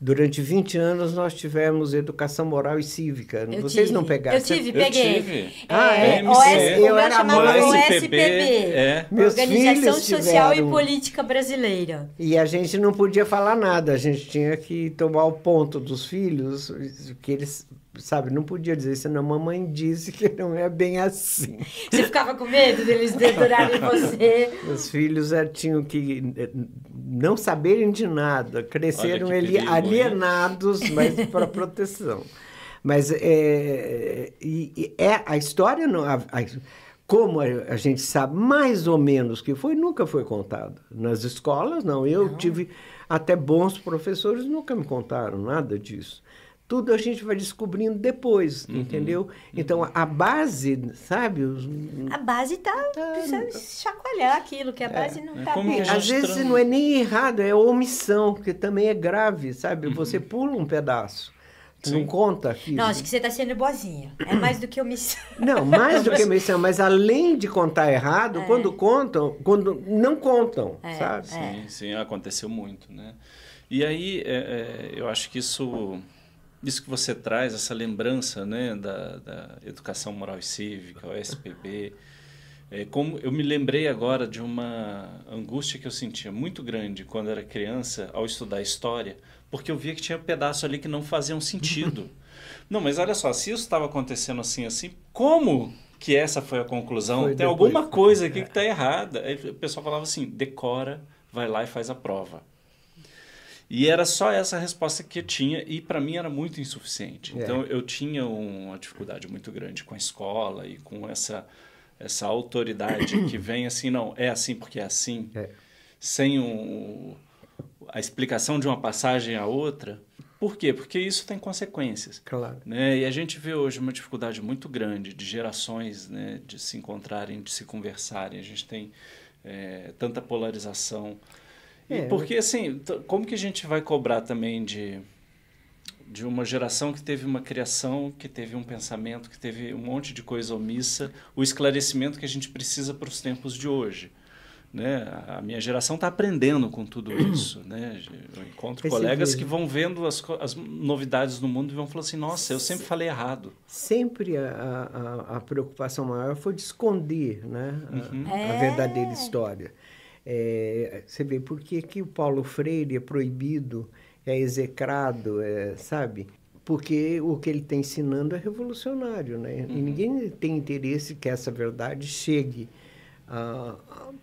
Durante 20 anos nós tivemos educação moral e cívica. Eu Vocês tive. não pegaram. Eu tive, peguei. Eu tive. É, ah, é? eu chamava OSPB. É. Organização Social e Política Brasileira. E a gente não podia falar nada, a gente tinha que tomar o ponto dos filhos, que eles sabe, não podia dizer senão não. Mamãe disse que não é bem assim. Você ficava com medo deles deturarem você? Os filhos eh, tinham que eh, não saberem de nada, cresceram ali perigo, alienados, hein? mas para proteção. Mas é, e, e é a história não, a, a, como a, a, gente sabe mais ou menos que foi, nunca foi contada nas escolas. Não, eu não. tive até bons professores, nunca me contaram nada disso tudo a gente vai descobrindo depois, uhum. entendeu? Uhum. Então a base, sabe? Os... A base está tá precisa chacoalhar aquilo, que a é. base é. não está é bem. Às vezes trans... não é nem errado, é omissão, que também é grave, sabe? Uhum. Você pula um pedaço. Sim. Não conta aqui. Não, acho que você está sendo boazinha. É mais do que omissão. Não, mais do que omissão, mas além de contar errado, é. quando contam, quando não contam, é. sabe? É. Sim, sim, aconteceu muito, né? E aí, é, eu acho que isso isso que você traz, essa lembrança né, da, da educação moral e cívica, o SPB. É, como eu me lembrei agora de uma angústia que eu sentia muito grande quando era criança ao estudar história, porque eu via que tinha um pedaço ali que não faziam sentido. não, mas olha só, se isso estava acontecendo assim, assim, como que essa foi a conclusão? Foi Tem depois. alguma coisa aqui é. que está errada. Aí o pessoal falava assim: decora, vai lá e faz a prova. E era só essa resposta que eu tinha e para mim era muito insuficiente. É. Então eu tinha uma dificuldade muito grande com a escola e com essa essa autoridade que vem assim, não, é assim porque é assim. É. Sem um, a explicação de uma passagem à outra. Por quê? Porque isso tem consequências. Claro. Né? E a gente vê hoje uma dificuldade muito grande de gerações né, de se encontrarem, de se conversarem. A gente tem é, tanta polarização. É, porque, assim, como que a gente vai cobrar também de, de uma geração que teve uma criação, que teve um pensamento, que teve um monte de coisa omissa, o esclarecimento que a gente precisa para os tempos de hoje? Né? A minha geração está aprendendo com tudo isso, né? Eu encontro Esse colegas que vão vendo as, as novidades no mundo e vão falar assim, nossa, eu sempre falei errado. Sempre a, a, a preocupação maior foi de esconder, né? Uhum. A, a verdadeira é. história. É, você vê por que, que o Paulo Freire é proibido, é execrado, é, sabe? Porque o que ele está ensinando é revolucionário, né? Uhum. E ninguém tem interesse que essa verdade chegue,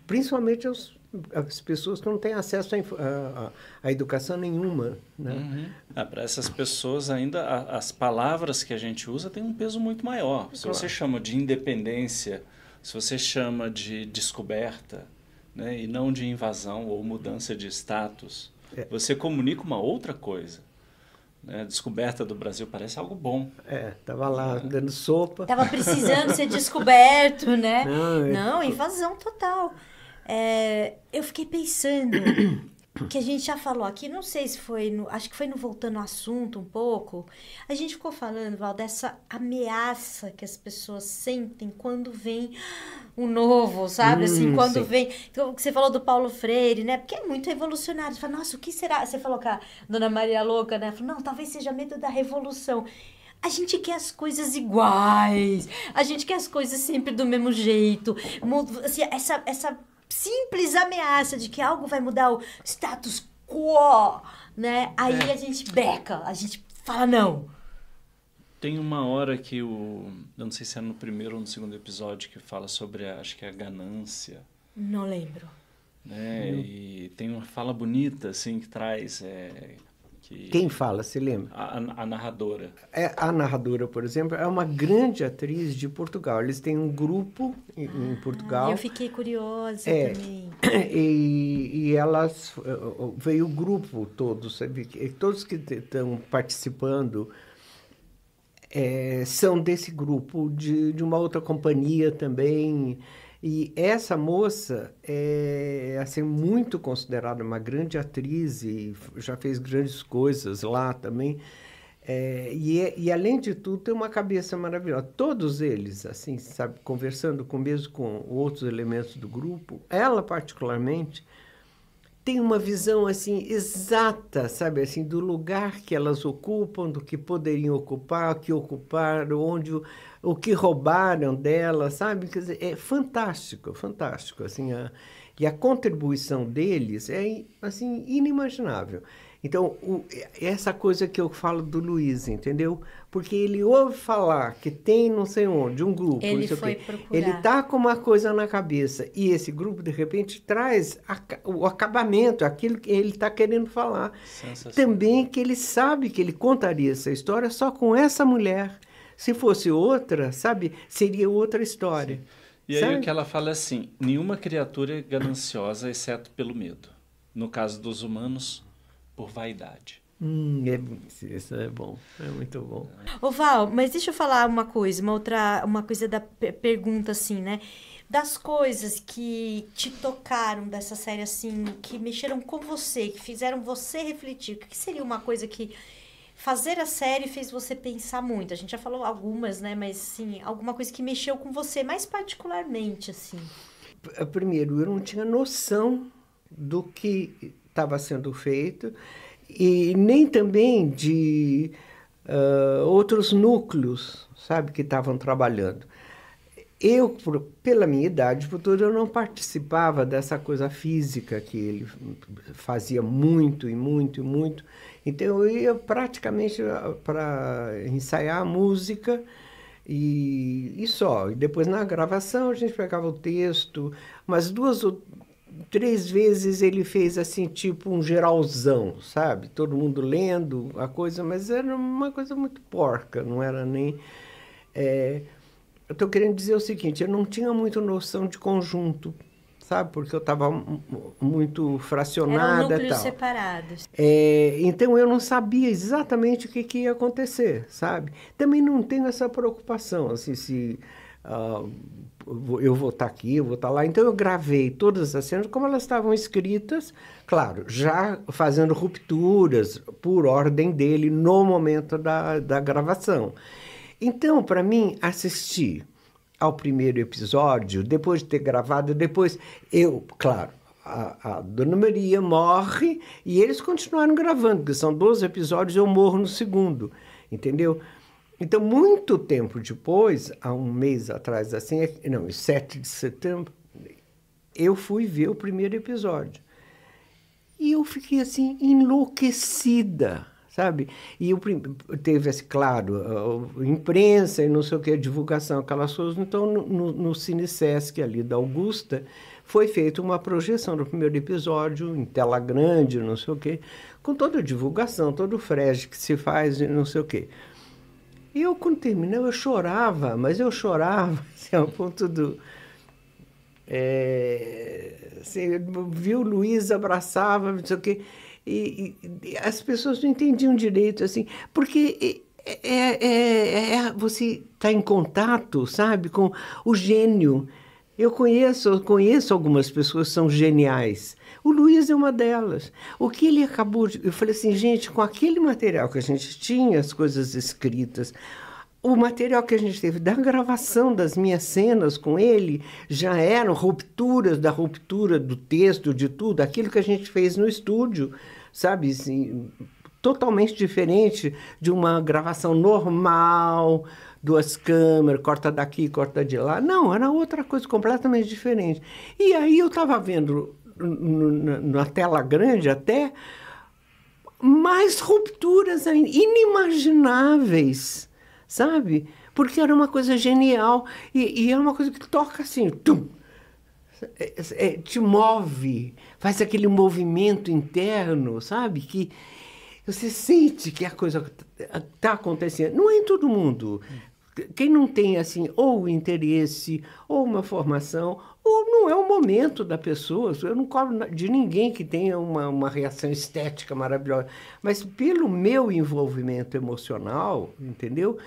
principalmente aos as pessoas que não têm acesso à educação nenhuma. Né? Uhum. Ah, Para essas pessoas, ainda a, as palavras que a gente usa têm um peso muito maior. Se claro. você chama de independência, se você chama de descoberta, né, e não de invasão ou mudança de status. É. Você comunica uma outra coisa. Né? A descoberta do Brasil parece algo bom. É, tava lá é. dando sopa. Tava precisando ser descoberto, né? Não, é não tipo invasão total. É, eu fiquei pensando que a gente já falou aqui, não sei se foi no, acho que foi no voltando ao assunto um pouco, a gente ficou falando, Val, dessa ameaça que as pessoas sentem quando vem o novo, sabe? Assim, hum, assim, quando sim. vem, então, você falou do Paulo Freire, né? Porque é muito revolucionário. Você fala, nossa, o que será? Você falou com a Dona Maria Louca, né? Falou, não, talvez seja medo da revolução. A gente quer as coisas iguais, a gente quer as coisas sempre do mesmo jeito. Assim, essa, essa simples ameaça de que algo vai mudar o status quo, né? Aí é. a gente beca, a gente fala não. Tem uma hora que o. Eu não sei se é no primeiro ou no segundo episódio que fala sobre, a, acho que é a ganância. Não lembro. Né? Hum. E tem uma fala bonita, assim, que traz. É, que... Quem fala, se lembra? A, a, narradora. É, a narradora, por exemplo, é uma grande atriz de Portugal. Eles têm um grupo em, em ah, Portugal. Eu fiquei curiosa é, também. E, e elas eh, veio o grupo todo, sabe? todos que estão participando é, são desse grupo de, de uma outra companhia também. E essa moça é assim, muito considerada uma grande atriz e já fez grandes coisas lá também. Eh, é, e, e, além de tudo, tem uma cabeça maravilhosa. Todos eles, assim, sabe, conversando com mesmo com outros elementos do grupo, ela particularmente, tem uma visão assim exata, sabe, assim do lugar que elas ocupam, do que poderiam ocupar, o que ocuparam, onde o, o que roubaram dela, sabe? Quer dizer, é fantástico, fantástico, assim, a, e a contribuição deles é assim inimaginável. Então, o, é essa coisa que eu falo do Luiz, entendeu? Porque ele ouve falar que tem não sei onde, um grupo. Ele foi procurar. Ele tá com uma coisa na cabeça. E esse grupo, de repente, traz a, o acabamento, aquilo que ele está querendo falar. Também que ele sabe que ele contaria essa história só com essa mulher. Se fosse outra, sabe, seria outra história. Sim. E sabe? aí o que ela fala é assim: nenhuma criatura é gananciosa exceto pelo medo. No caso dos humanos, por vaidade. Hum, é, isso é bom, é muito bom. Ô Val, mas deixa eu falar uma coisa, uma outra, uma coisa da pergunta assim, né? Das coisas que te tocaram dessa série assim, que mexeram com você, que fizeram você refletir, o que seria uma coisa que fazer a série fez você pensar muito? A gente já falou algumas, né? Mas sim, alguma coisa que mexeu com você mais particularmente assim. Primeiro, eu não tinha noção do que estava sendo feito, e nem também de uh, outros núcleos, sabe, que estavam trabalhando. Eu, por, pela minha idade futura, eu não participava dessa coisa física que ele fazia muito e muito e muito. Então eu ia praticamente para ensaiar a música e, e só. E depois na gravação a gente pegava o texto, mas duas ou três vezes ele fez assim, tipo um geralzão, sabe? Todo mundo lendo a coisa, mas era uma coisa muito porca, não era nem. É... Eu estou querendo dizer o seguinte: eu não tinha muito noção de conjunto, sabe? Porque eu estava muito fracionada. Eram núcleos tal. separados. É, então eu não sabia exatamente o que, que, ia acontecer, sabe? Também não tenho essa preocupação, assim, se. Uh, eu vou estar tá aqui, eu vou estar tá lá. Então eu gravei todas as cenas como elas estavam escritas, claro, já fazendo rupturas por ordem dele no momento da, da gravação. Então, para mim, assistir ao primeiro episódio, depois de ter gravado, depois eu, claro, a, a, Dona Maria morre e eles continuaram gravando, que são 12 episódios, eu morro no segundo, entendeu? Então, muito tempo depois, há um mês atrás, assim, é, não, 7 é de setembro, eu fui ver o primeiro episódio. E eu fiquei assim, enlouquecida, sabe? E eu, teve, assim, claro, imprensa e não sei o que, divulgação, aquelas coisas. Então, no, no ali da Augusta, foi feita uma projeção do primeiro episódio em tela grande, não sei o quê, com toda a divulgação, todo o frege que se faz, e não sei o quê. E eu, quando terminava, eu chorava, mas eu chorava, assim, ao ponto do. É, assim, viu o Luiz, abraçava, não sei o quê. E, e, e, as pessoas não entendiam direito, assim, porque é, é, é, é você está em contato, sabe, com o gênio. Eu conheço, conheço algumas pessoas que são geniais, o Luiz é uma delas. O que ele acabou de. Eu falei assim, gente, com aquele material que a gente tinha, as coisas escritas, o material que a gente teve da gravação das minhas cenas com ele já eram rupturas da ruptura do texto, de tudo, aquilo que a gente fez no estúdio, sabe? Assim, totalmente diferente de uma gravação normal, duas câmeras, corta daqui, corta de lá. Não, era outra coisa completamente diferente. E aí eu estava vendo na tela grande até, mais rupturas inimagináveis, sabe? Porque era uma coisa genial e, e era é uma coisa que toca assim, tum, é, é, te move, faz aquele movimento interno, sabe? Que você sente que a coisa está acontecendo. Não é em todo mundo. Quem não tem assim ou interesse ou uma formação ou não é o momento da pessoa. Eu não cobro de ninguém que tenha uma, uma reação estética maravilhosa, mas pelo meu envolvimento emocional, entendeu?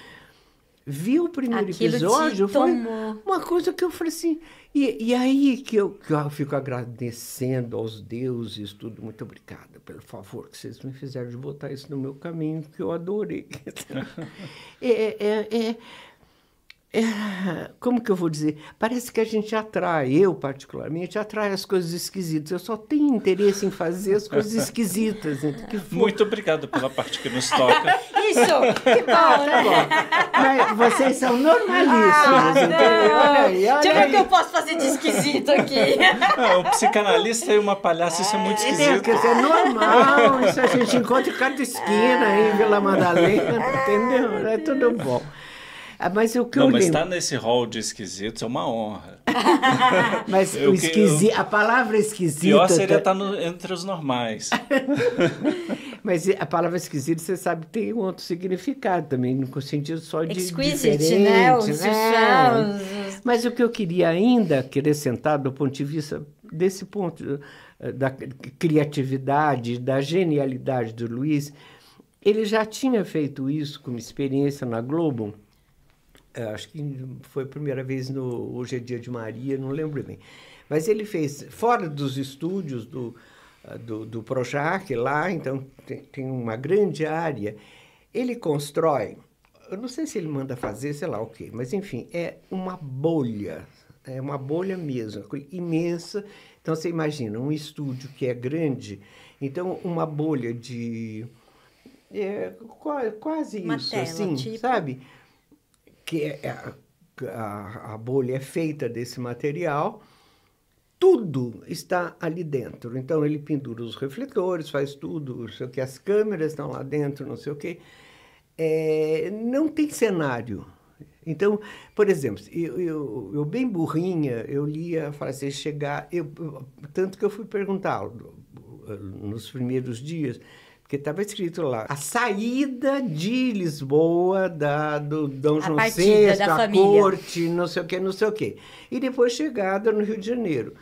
Vi o primeiro Aquilo episódio, foi uma coisa que eu falei assim. E, e aí que eu, que eu fico agradecendo aos deuses, tudo. Muito obrigada pelo favor que vocês me fizeram de botar isso no meu caminho, que eu adorei. é, é, é, é como que eu vou dizer? Parece que a gente atrai, eu particularmente, atrai as coisas esquisitas. Eu só tenho interesse em fazer as coisas esquisitas. Muito obrigado pela parte que nos toca. Isso, que bom, ah, né? Tá bom, vocês são normalistas. Ah, então, olha aí, olha Deixa eu ver o que eu posso fazer de esquisito aqui. Não, psicanalista e uma palhaça, isso é muito é, esquisito. É, é normal, isso a gente encontra em cada esquina aí em Vila Madalena, entendeu? É tudo bom. Ah, mas o que Não, eu mas estar tá nesse hall de esquisitos é uma honra. mas o esquisi... Eu... a palavra esquisita. Pior seria estar tá no... entre os normais. mas a palavra esquisito, você sabe, tem um outro significado também, no sentido só de. Exquisite, né? né? Mas o que eu queria ainda acrescentar do ponto de vista desse ponto eh, da criatividade, da genialidade do Luiz, ele já tinha feito isso como experiência na Globo é, acho que foi a primeira vez no Hoje é Dia de Maria, não lembro bem. Mas ele fez, fora dos estúdios do, ah, do, do Projac, lá, então tem, tem uma grande área, ele constrói, eu não sei se ele manda fazer, sei lá o quê, mas enfim, é uma bolha, é uma bolha mesmo, imensa. Então você imagina um estúdio que é grande, então uma bolha de. É, quase uma isso, tela, assim, tipo... sabe? que a, é, é, a, a bolha é feita desse material, tudo está ali dentro. Então ele pendura os refletores, faz tudo, não sei o que, as câmeras estão lá dentro, não sei o que. É, não tem cenário. Então, por exemplo, eu, eu, eu bem burrinha, eu lia francês chegar, eu, tanto que eu fui perguntar nos primeiros dias, porque estava escrito lá, a saída de Lisboa da, do Dom a João VI, a família. corte, não sei o que, não sei o que. E depois chegada no Rio de Janeiro.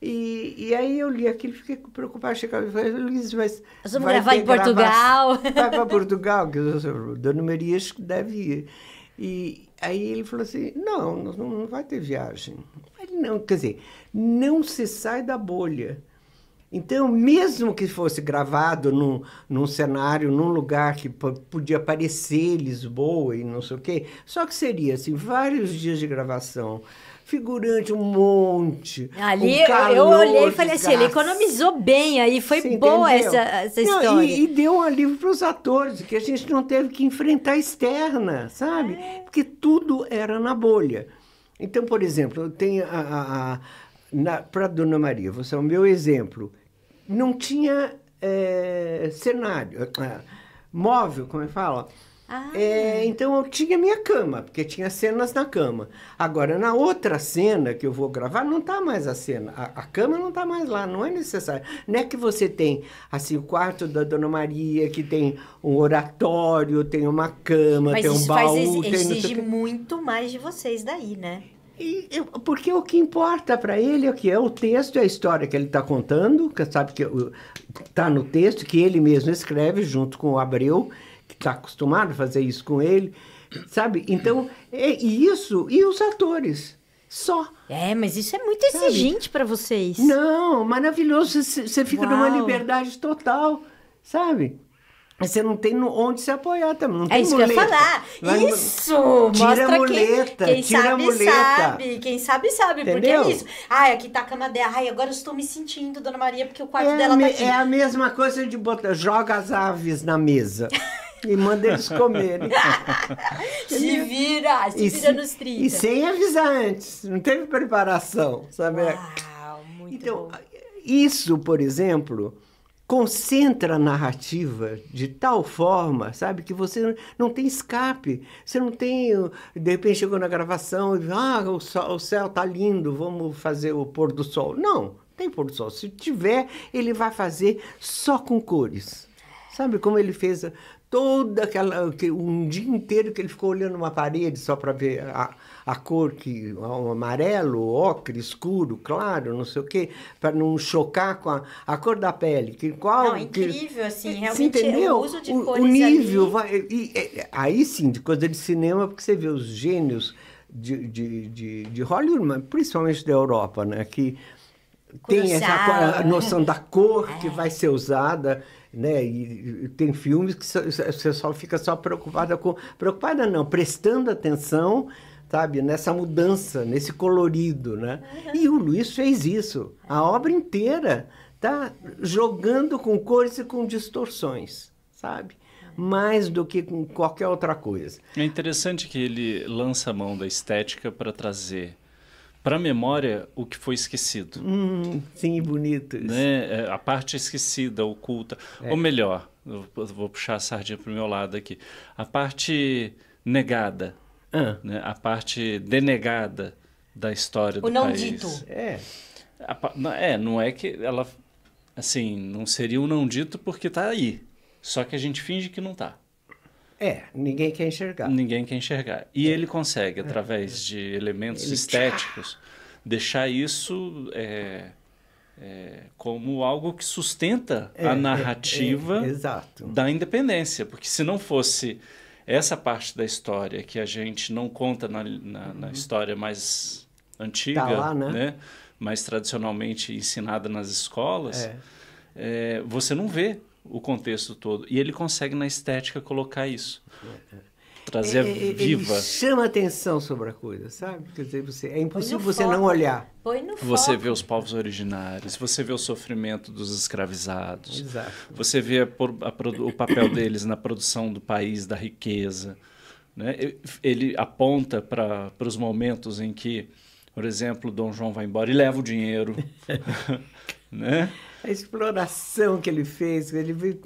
E, e aí eu li aquilo, fiquei preocupada, chegava e falei, Luiz, mas... Nós vamos gravar em Portugal. gravar Vai para Portugal, que Dona Maria deve ir. E aí ele falou assim, não, não, não vai ter viagem. Ele não, quer dizer, não se sai da bolha. Então, mesmo que fosse gravado num, num cenário, num lugar que podia parecer Lisboa e não sei o quê, só que seria assim, vários dias de gravação, figurante um monte. Ali um calor, eu olhei e falei assim, ele economizou bem aí, foi Você boa essa, não, história. E, e, deu um alívio para os atores, que a gente não teve que enfrentar externa, sabe? É. Porque tudo era na bolha. Então, por exemplo, tem a, a, a para Dona Maria, você é o meu exemplo não tinha é, cenário, é, móvel, como eu falo. Ah. É, então eu tinha minha cama, porque tinha cenas na cama. Agora, na outra cena que eu vou gravar, não está mais a cena. A, a cama não está mais lá, não é necessário. Não é que você tem assim, o quarto da Dona Maria, que tem um oratório, tem uma cama, Mas tem um baú. Mas isso exige tem... muito mais de vocês daí, né? E, porque o que importa para ele é o que é o texto, é a história que ele está contando, que sabe que está no texto que ele mesmo escreve junto com o Abreu, que está acostumado a fazer isso com ele, sabe? Então é isso e os atores só. É, mas isso é muito exigente para vocês. Não, maravilhoso, você fica Uau. numa liberdade total, sabe? Você não tem onde se apoiar também. Não é tem é isso muleta. que eu ia falar. isso! Tira mostra a muleta, quem, quem tira sabe, muleta. sabe. Quem sabe, sabe. Entendeu? Porque é isso. Ai, aqui tá a cama dela. Ai, agora eu estou me sentindo, dona Maria, porque o quarto é dela tá aqui. É a mesma coisa de botar... Joga as aves na mesa. e manda eles comerem. se vira, se e vira se, nos 30. E sem avisar antes. Não teve preparação, sabe? Uau, muito então, bom. isso, por exemplo concentra a narrativa de tal forma, sabe, que você não tem escape, você não tem, de repente chegou na gravação e ah, o, sol, o céu tá lindo, vamos fazer o pôr do sol. Não, tem pôr do sol. Se tiver, ele vai fazer só com cores. Sabe como ele fez toda aquela um dia inteiro que ele ficou olhando uma parede só para ver a, a cor que o amarelo, ocre, escuro, claro, não sei o quê, para não chocar com a, a cor da pele. Que qual não, assim, é incrível que, assim, realmente o uso de o, cores o nível ali... vai, e, e, aí sim, de coisa de cinema, porque você vê os gênios de, de, de, de Hollywood, principalmente da Europa, né, que Cruzado. tem essa a noção da cor é. que vai ser usada né? E, tem filmes que você só fica só preocupada com preocupada não, prestando atenção, sabe, nessa mudança, nesse colorido, né? E o Luiz fez isso. A é. obra inteira tá jogando com cores e com distorções, sabe? mais do que com qualquer outra coisa. É interessante que ele lança a mão da estética para trazer para a memória o que foi esquecido. Hum, sim, bonito. Isso. Né? É, a parte esquecida, oculta. É. Ou melhor, vou puxar a sardinha para o meu lado aqui. A parte negada, ah. né? a parte denegada da história o do não país. Dito. É. A, é, não é que ela. Assim, não seria o um não dito porque está aí. Só que a gente finge que não está. É, ninguém quer enxergar. Ninguém quer enxergar. E é. ele consegue, através é. de elementos ele... estéticos, deixar isso é, é, como algo que sustenta é, a narrativa da independência. Porque se não fosse essa parte da história que a gente não conta na, na, uhum. na história mais antiga, tá lá, né? né? mais tradicionalmente ensinada nas escolas, é. É, você não vê o contexto todo. E ele consegue, na estética, colocar isso. Trazer é, é, viva. Ele chama atenção sobre a coisa, sabe? Quer dizer, você, é impossível você foco. não olhar. Põe no você foco. vê os povos originários, você vê o sofrimento dos escravizados. Exato. Você vê a, a, o papel deles na produção do país, da riqueza. Né? Ele aponta para os momentos em que, por exemplo, Dom João vai embora e leva o dinheiro. né? a exploração que ele fez, ele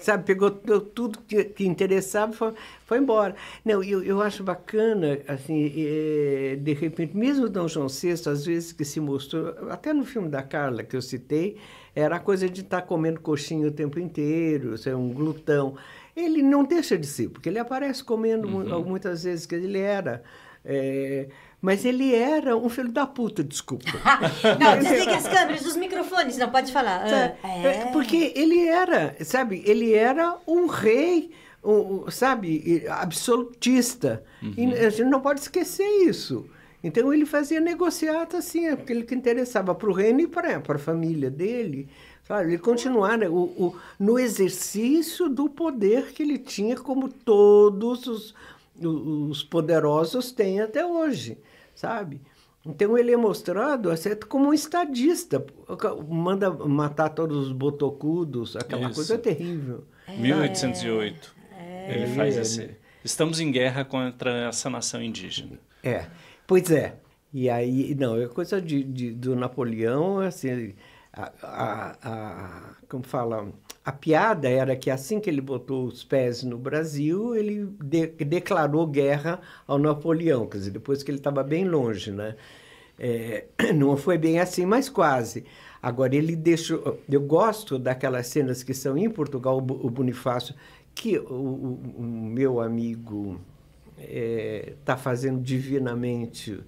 sabe, pegou tudo que, que interessava e foi, foi embora. Não, eu, eu acho bacana, assim, é, de repente, mesmo Dom João VI, às vezes que se mostrou, até no filme da Carla que eu citei, era a coisa de estar tá comendo coxinha o tempo inteiro, ser é um glutão. Ele não deixa de ser, porque ele aparece comendo uhum. muitas vezes que ele era. É, mas ele era um filho da puta, desculpa. não, desliga as câmeras dos microfones, não pode falar. Tá. Ah, é. é. Porque ele era, sabe, ele era um rei, um, sabe, absolutista. Uhum. E a gente não pode esquecer isso. Então ele fazia negociata assim, aquilo é que interessava para o reino e para a família dele. Ele continuava né, o, o, no exercício do poder que ele tinha, como todos os, os poderosos têm até hoje sabe? Então ele é mostrado assim, como um estadista. Manda matar todos os botocudos, aquela Isso. coisa terrível. 1808. É. é, ele faz é. esse. Assim. Estamos em guerra contra essa nação indígena. É, pois é. E aí, não, é coisa de, de do Napoleão, assim, a, a, a, como fala, a piada era que assim que ele botou os pés no Brasil, ele de, declarou guerra ao Napoleão, quer dizer, depois que ele estava bem longe, né? É, não foi bem assim, mas quase. Agora, ele deixou. Eu gosto daquelas cenas que são em Portugal, o Bonifácio, que o, o, o meu amigo está é, tá fazendo divinamente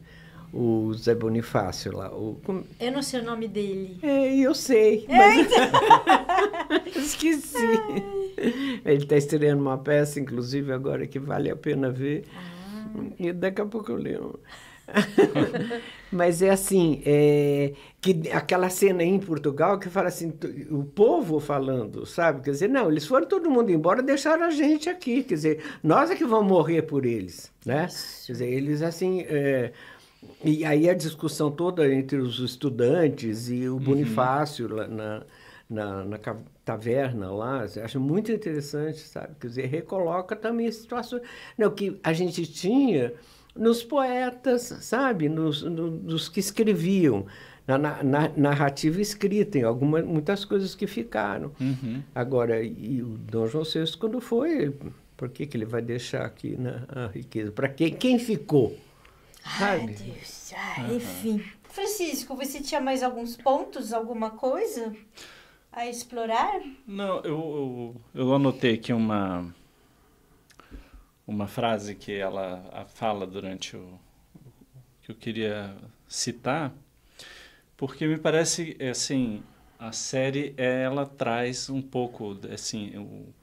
o Zé Bonifácio lá. O... Eu não sei o nome dele. É, eu sei. É, mas... Então. Esqueci. Ele está estreando uma peça, inclusive, agora que vale a pena ver. Ah. E daqui a pouco eu leio mas é assim, é, que aquela cena em Portugal que fala assim, o povo falando, sabe? Quer dizer, não, eles foram todo mundo embora, deixaram a gente aqui, quer dizer, nós é que vamos morrer por eles, né? Quer dizer, eles assim, é, e aí a discussão toda entre os estudantes e o uhum. Bonifácio uhum. na, na, na, taverna lá, acho muito interessante, sabe? Quer dizer, recoloca também a situação não, que a gente tinha nos poetas, sabe? Nos, no, nos que escreviam, na, na, na, narrativa escrita, em algumas, muitas coisas que ficaram. Uhum. Agora, e o Dom João VI, quando foi, por que, que ele vai deixar aqui na né, a riqueza? Para quem quem ficou? Ai, Deus. Ah, Enfim. Francisco, você tinha mais alguns pontos, alguma coisa a explorar? Não, eu, eu, eu anotei aqui uma, uma frase que ela fala durante o. que eu queria citar, porque me parece, é assim, a série ela traz um pouco, assim, o,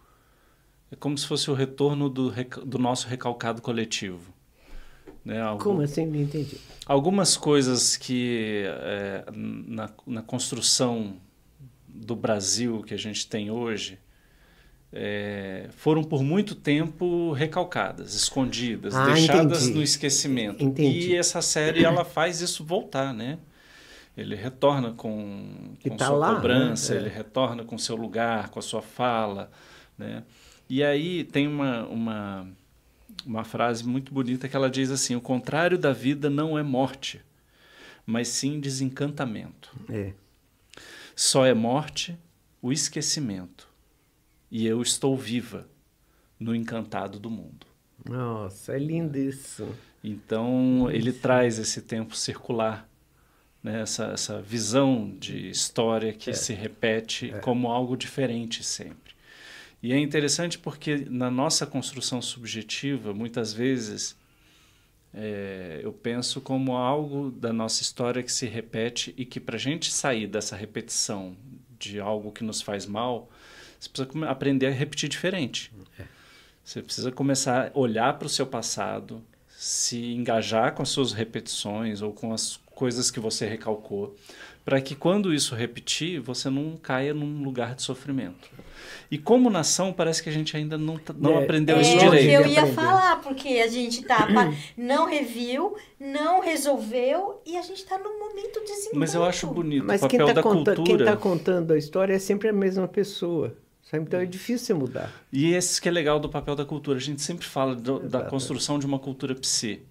é como se fosse o retorno do, do nosso recalcado coletivo né? Algum... Como assim? Não entendi. Algumas coisas que é, na, na, construção do Brasil que a gente tem hoje é, foram por muito tempo recalcadas, escondidas, ah, deixadas entendi. no esquecimento. Entendi. E essa série ela faz isso voltar, né? Ele retorna com, com tá sua lá, né? cobrança, né? ele retorna com seu lugar, com a sua fala, né? E aí tem uma, uma uma frase muito bonita que ela diz assim: o contrário da vida não é morte, mas sim desencantamento. É. Só é morte o esquecimento. E eu estou viva no encantado do mundo. Nossa, é lindo isso. Então ele traz esse tempo circular, né? essa, essa visão de história que é. se repete é. como algo diferente sempre. E é interessante porque na nossa construção subjetiva, muitas vezes, é, eu penso como algo da nossa história que se repete e que para a gente sair dessa repetição de algo que nos faz mal, você precisa aprender a repetir diferente. É. Você precisa começar a olhar para o seu passado, se engajar com as suas repetições ou com as coisas que você recalcou, para que quando isso repetir, você não caia num lugar de sofrimento. E como nação, parece que a gente ainda não, não é, aprendeu é, isso direito. Eu ia falar, porque a gente tá não reviu, não resolveu e a gente está num momento de Mas eu acho bonito Mas o papel tá da conta, cultura. Quem está contando a história é sempre a mesma pessoa. Então é difícil mudar. E esse que é legal do papel da cultura. A gente sempre fala do, da construção de uma cultura psi.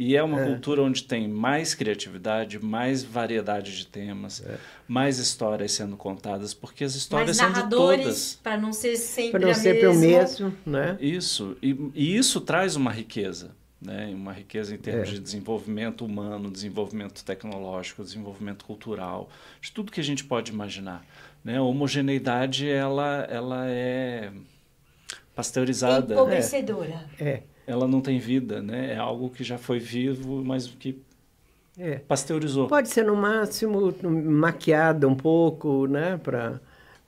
E é uma é. cultura onde tem mais criatividade, mais variedade de temas, é. mais histórias sendo contadas, porque as histórias mais são de todas. Para não ser sempre, não ser o mesmo, né? Isso. E, e, isso traz uma riqueza. Né? Uma riqueza em termos é. de desenvolvimento humano, desenvolvimento tecnológico, desenvolvimento cultural, de tudo que a gente pode imaginar. Né? A homogeneidade ela, ela é pasteurizada. Né? Empobrecedora. Né? É ela não tem vida, né? É algo que já foi vivo, mas que é. pasteurizou. Pode ser no máximo maquiada um pouco, né, para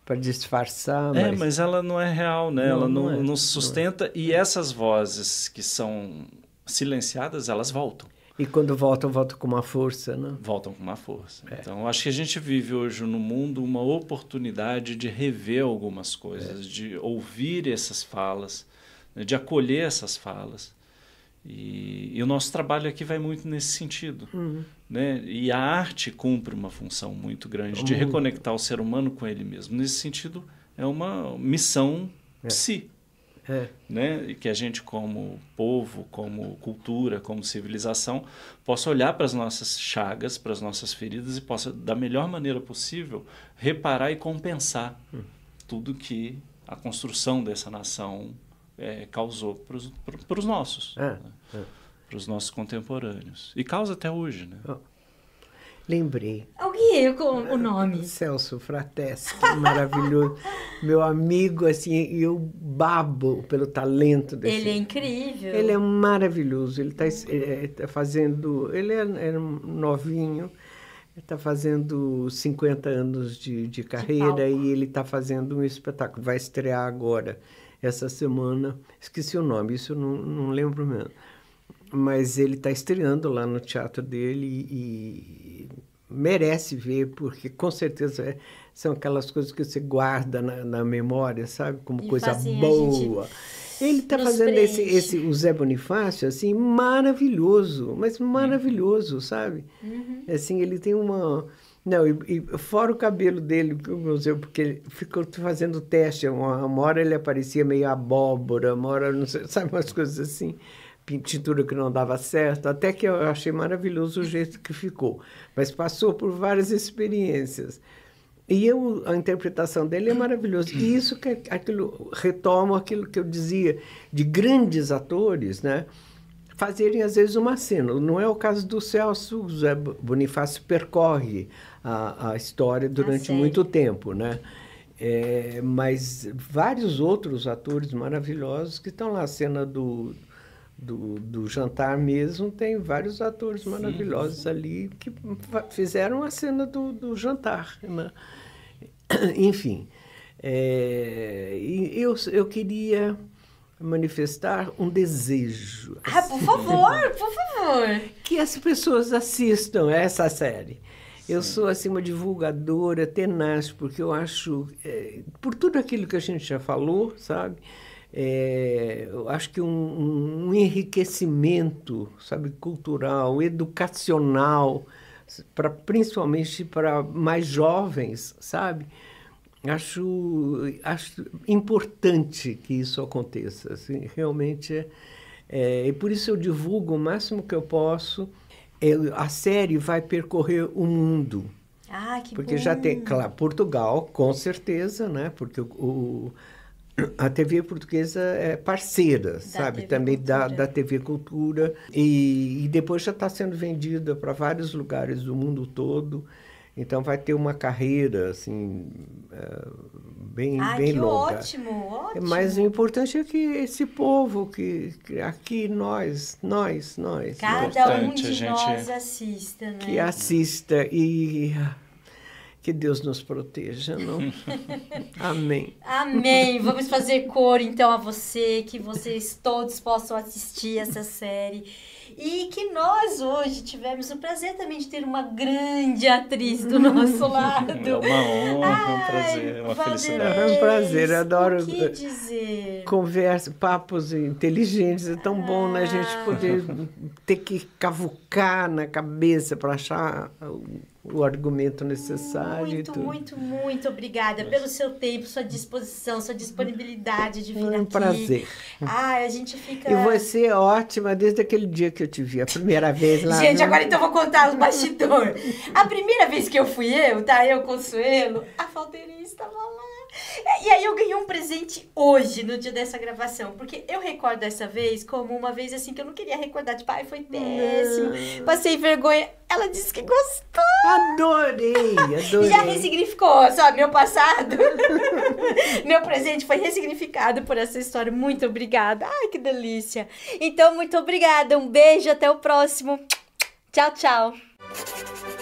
para disfarçar. É, mas... ela não é real, né? Não, ela não, não, é. não se sustenta não é. e é. essas vozes que são silenciadas, elas voltam. E quando voltam, voltam com uma força, né? Voltam com uma força. É. Então, acho que a gente vive hoje no mundo uma oportunidade de rever algumas coisas, é. de ouvir essas falas, né, de acolher essas falas. E, e, o nosso trabalho aqui vai muito nesse sentido. Uhum. Né? E a arte cumpre uma função muito grande de reconectar o ser humano com ele mesmo. Nesse sentido, é uma missão é. psi. É. Né? E que a gente, como povo, como cultura, como civilização, possa olhar para as nossas chagas, para as nossas feridas e possa, da melhor maneira possível, reparar e compensar uhum. tudo que a construção dessa nação é, causou para os nossos, é, né? é. para os nossos contemporâneos. E causa até hoje, né? Oh. Lembrei. Alguém com o nome? Celso Frateschi, maravilhoso. Meu amigo, assim, eu babo pelo talento dele. Ele é incrível. Ele é maravilhoso. Ele está é, é, tá fazendo. Ele é, é novinho, está fazendo 50 anos de, de carreira de e ele está fazendo um espetáculo. Vai estrear agora essa semana, esqueci o nome, isso eu não, não lembro mesmo. Mas ele está estreando lá no teatro dele e, merece ver, porque com certeza é, são aquelas coisas que você guarda na, na memória, sabe? Como e coisa assim, boa. Ele está fazendo esse, esse o Zé Bonifácio, assim, maravilhoso, mas uhum. maravilhoso, uhum. sabe? Uhum. Assim, ele tem uma não, e, e, fora o cabelo dele, porque ele ficou fazendo teste. Uma, uma hora ele aparecia meio abóbora, uma hora, não sei, sabe, umas coisas assim, pintura que não dava certo, até que eu achei maravilhoso o jeito que ficou. Mas passou por várias experiências. E eu, a interpretação dele é maravilhosa. E isso que é aquilo retoma aquilo que eu dizia de grandes atores, né? Fazerem às vezes uma cena. Não é o caso do Celso Zé Bonifácio percorre a, a história tá durante a muito tempo, né? É, mas vários outros atores maravilhosos que estão lá. A cena do, do, do jantar mesmo tem vários atores sim, maravilhosos sim. ali que fizeram a cena do, do jantar. Né? Enfim, é, eu, eu queria manifestar um desejo. Ah, por assim, favor, por favor! Que as pessoas assistam essa série. Eu sou, assim, uma divulgadora tenaz, porque eu acho, é, por tudo aquilo que a gente já falou, sabe? É, eu acho que um, um enriquecimento, sabe, cultural, educacional, para principalmente para mais jovens, sabe? Acho, acho importante que isso aconteça, assim, realmente é, é, e por isso eu divulgo o máximo que eu posso a série vai percorrer o mundo. Ah, que Porque bom. já tem, claro, Portugal, com certeza, né? Porque o, o a TV portuguesa é parceira, da sabe? TV Também da, da TV Cultura. E, e depois já está sendo vendida para vários lugares do mundo todo. Então vai ter uma carreira, assim, eh, bem, ah, bem que longa. Ótimo, é, ótimo. Mas o importante é que esse povo que, que aqui nós, nós, nós, cada um de gente... nós assista, né? Que assista e que Deus nos proteja, não? Amém. Amém. Vamos fazer cor então a você, que vocês todos possam assistir essa série. E que nós hoje tivemos o prazer também de ter uma grande atriz do uhum. nosso lado. É uma honra, é um prazer, é uma felicidade. É um prazer, adoro. O que dizer? Conversa, papos inteligentes, é tão ah. bom né, a gente ah. poder ter que cavucar na cabeça para achar o argumento necessário. Muito, muito, muito obrigada pelo seu tempo, sua disposição, sua disponibilidade de vir um aqui. prazer. Ah, a gente fica. E você é ótima desde aquele dia que eu te vi a primeira vez lá. gente, no... agora então vou contar os bastidores. a primeira vez que eu fui eu, tá? Eu, Consuelo, a falteirinha estava lá. É, e aí eu ganhei um presente hoje, no dia dessa gravação. Porque eu recordo essa vez como uma vez assim que eu não queria recordar. Tipo, ai, foi péssimo. Não. Passei vergonha. Ela disse que gostou. Adorei, adorei. Já ressignificou, sabe, meu passado. meu presente foi ressignificado por essa história. Muito obrigada. Ai, que delícia. Então, muito obrigada. Um beijo, até o próximo. Tchau, tchau.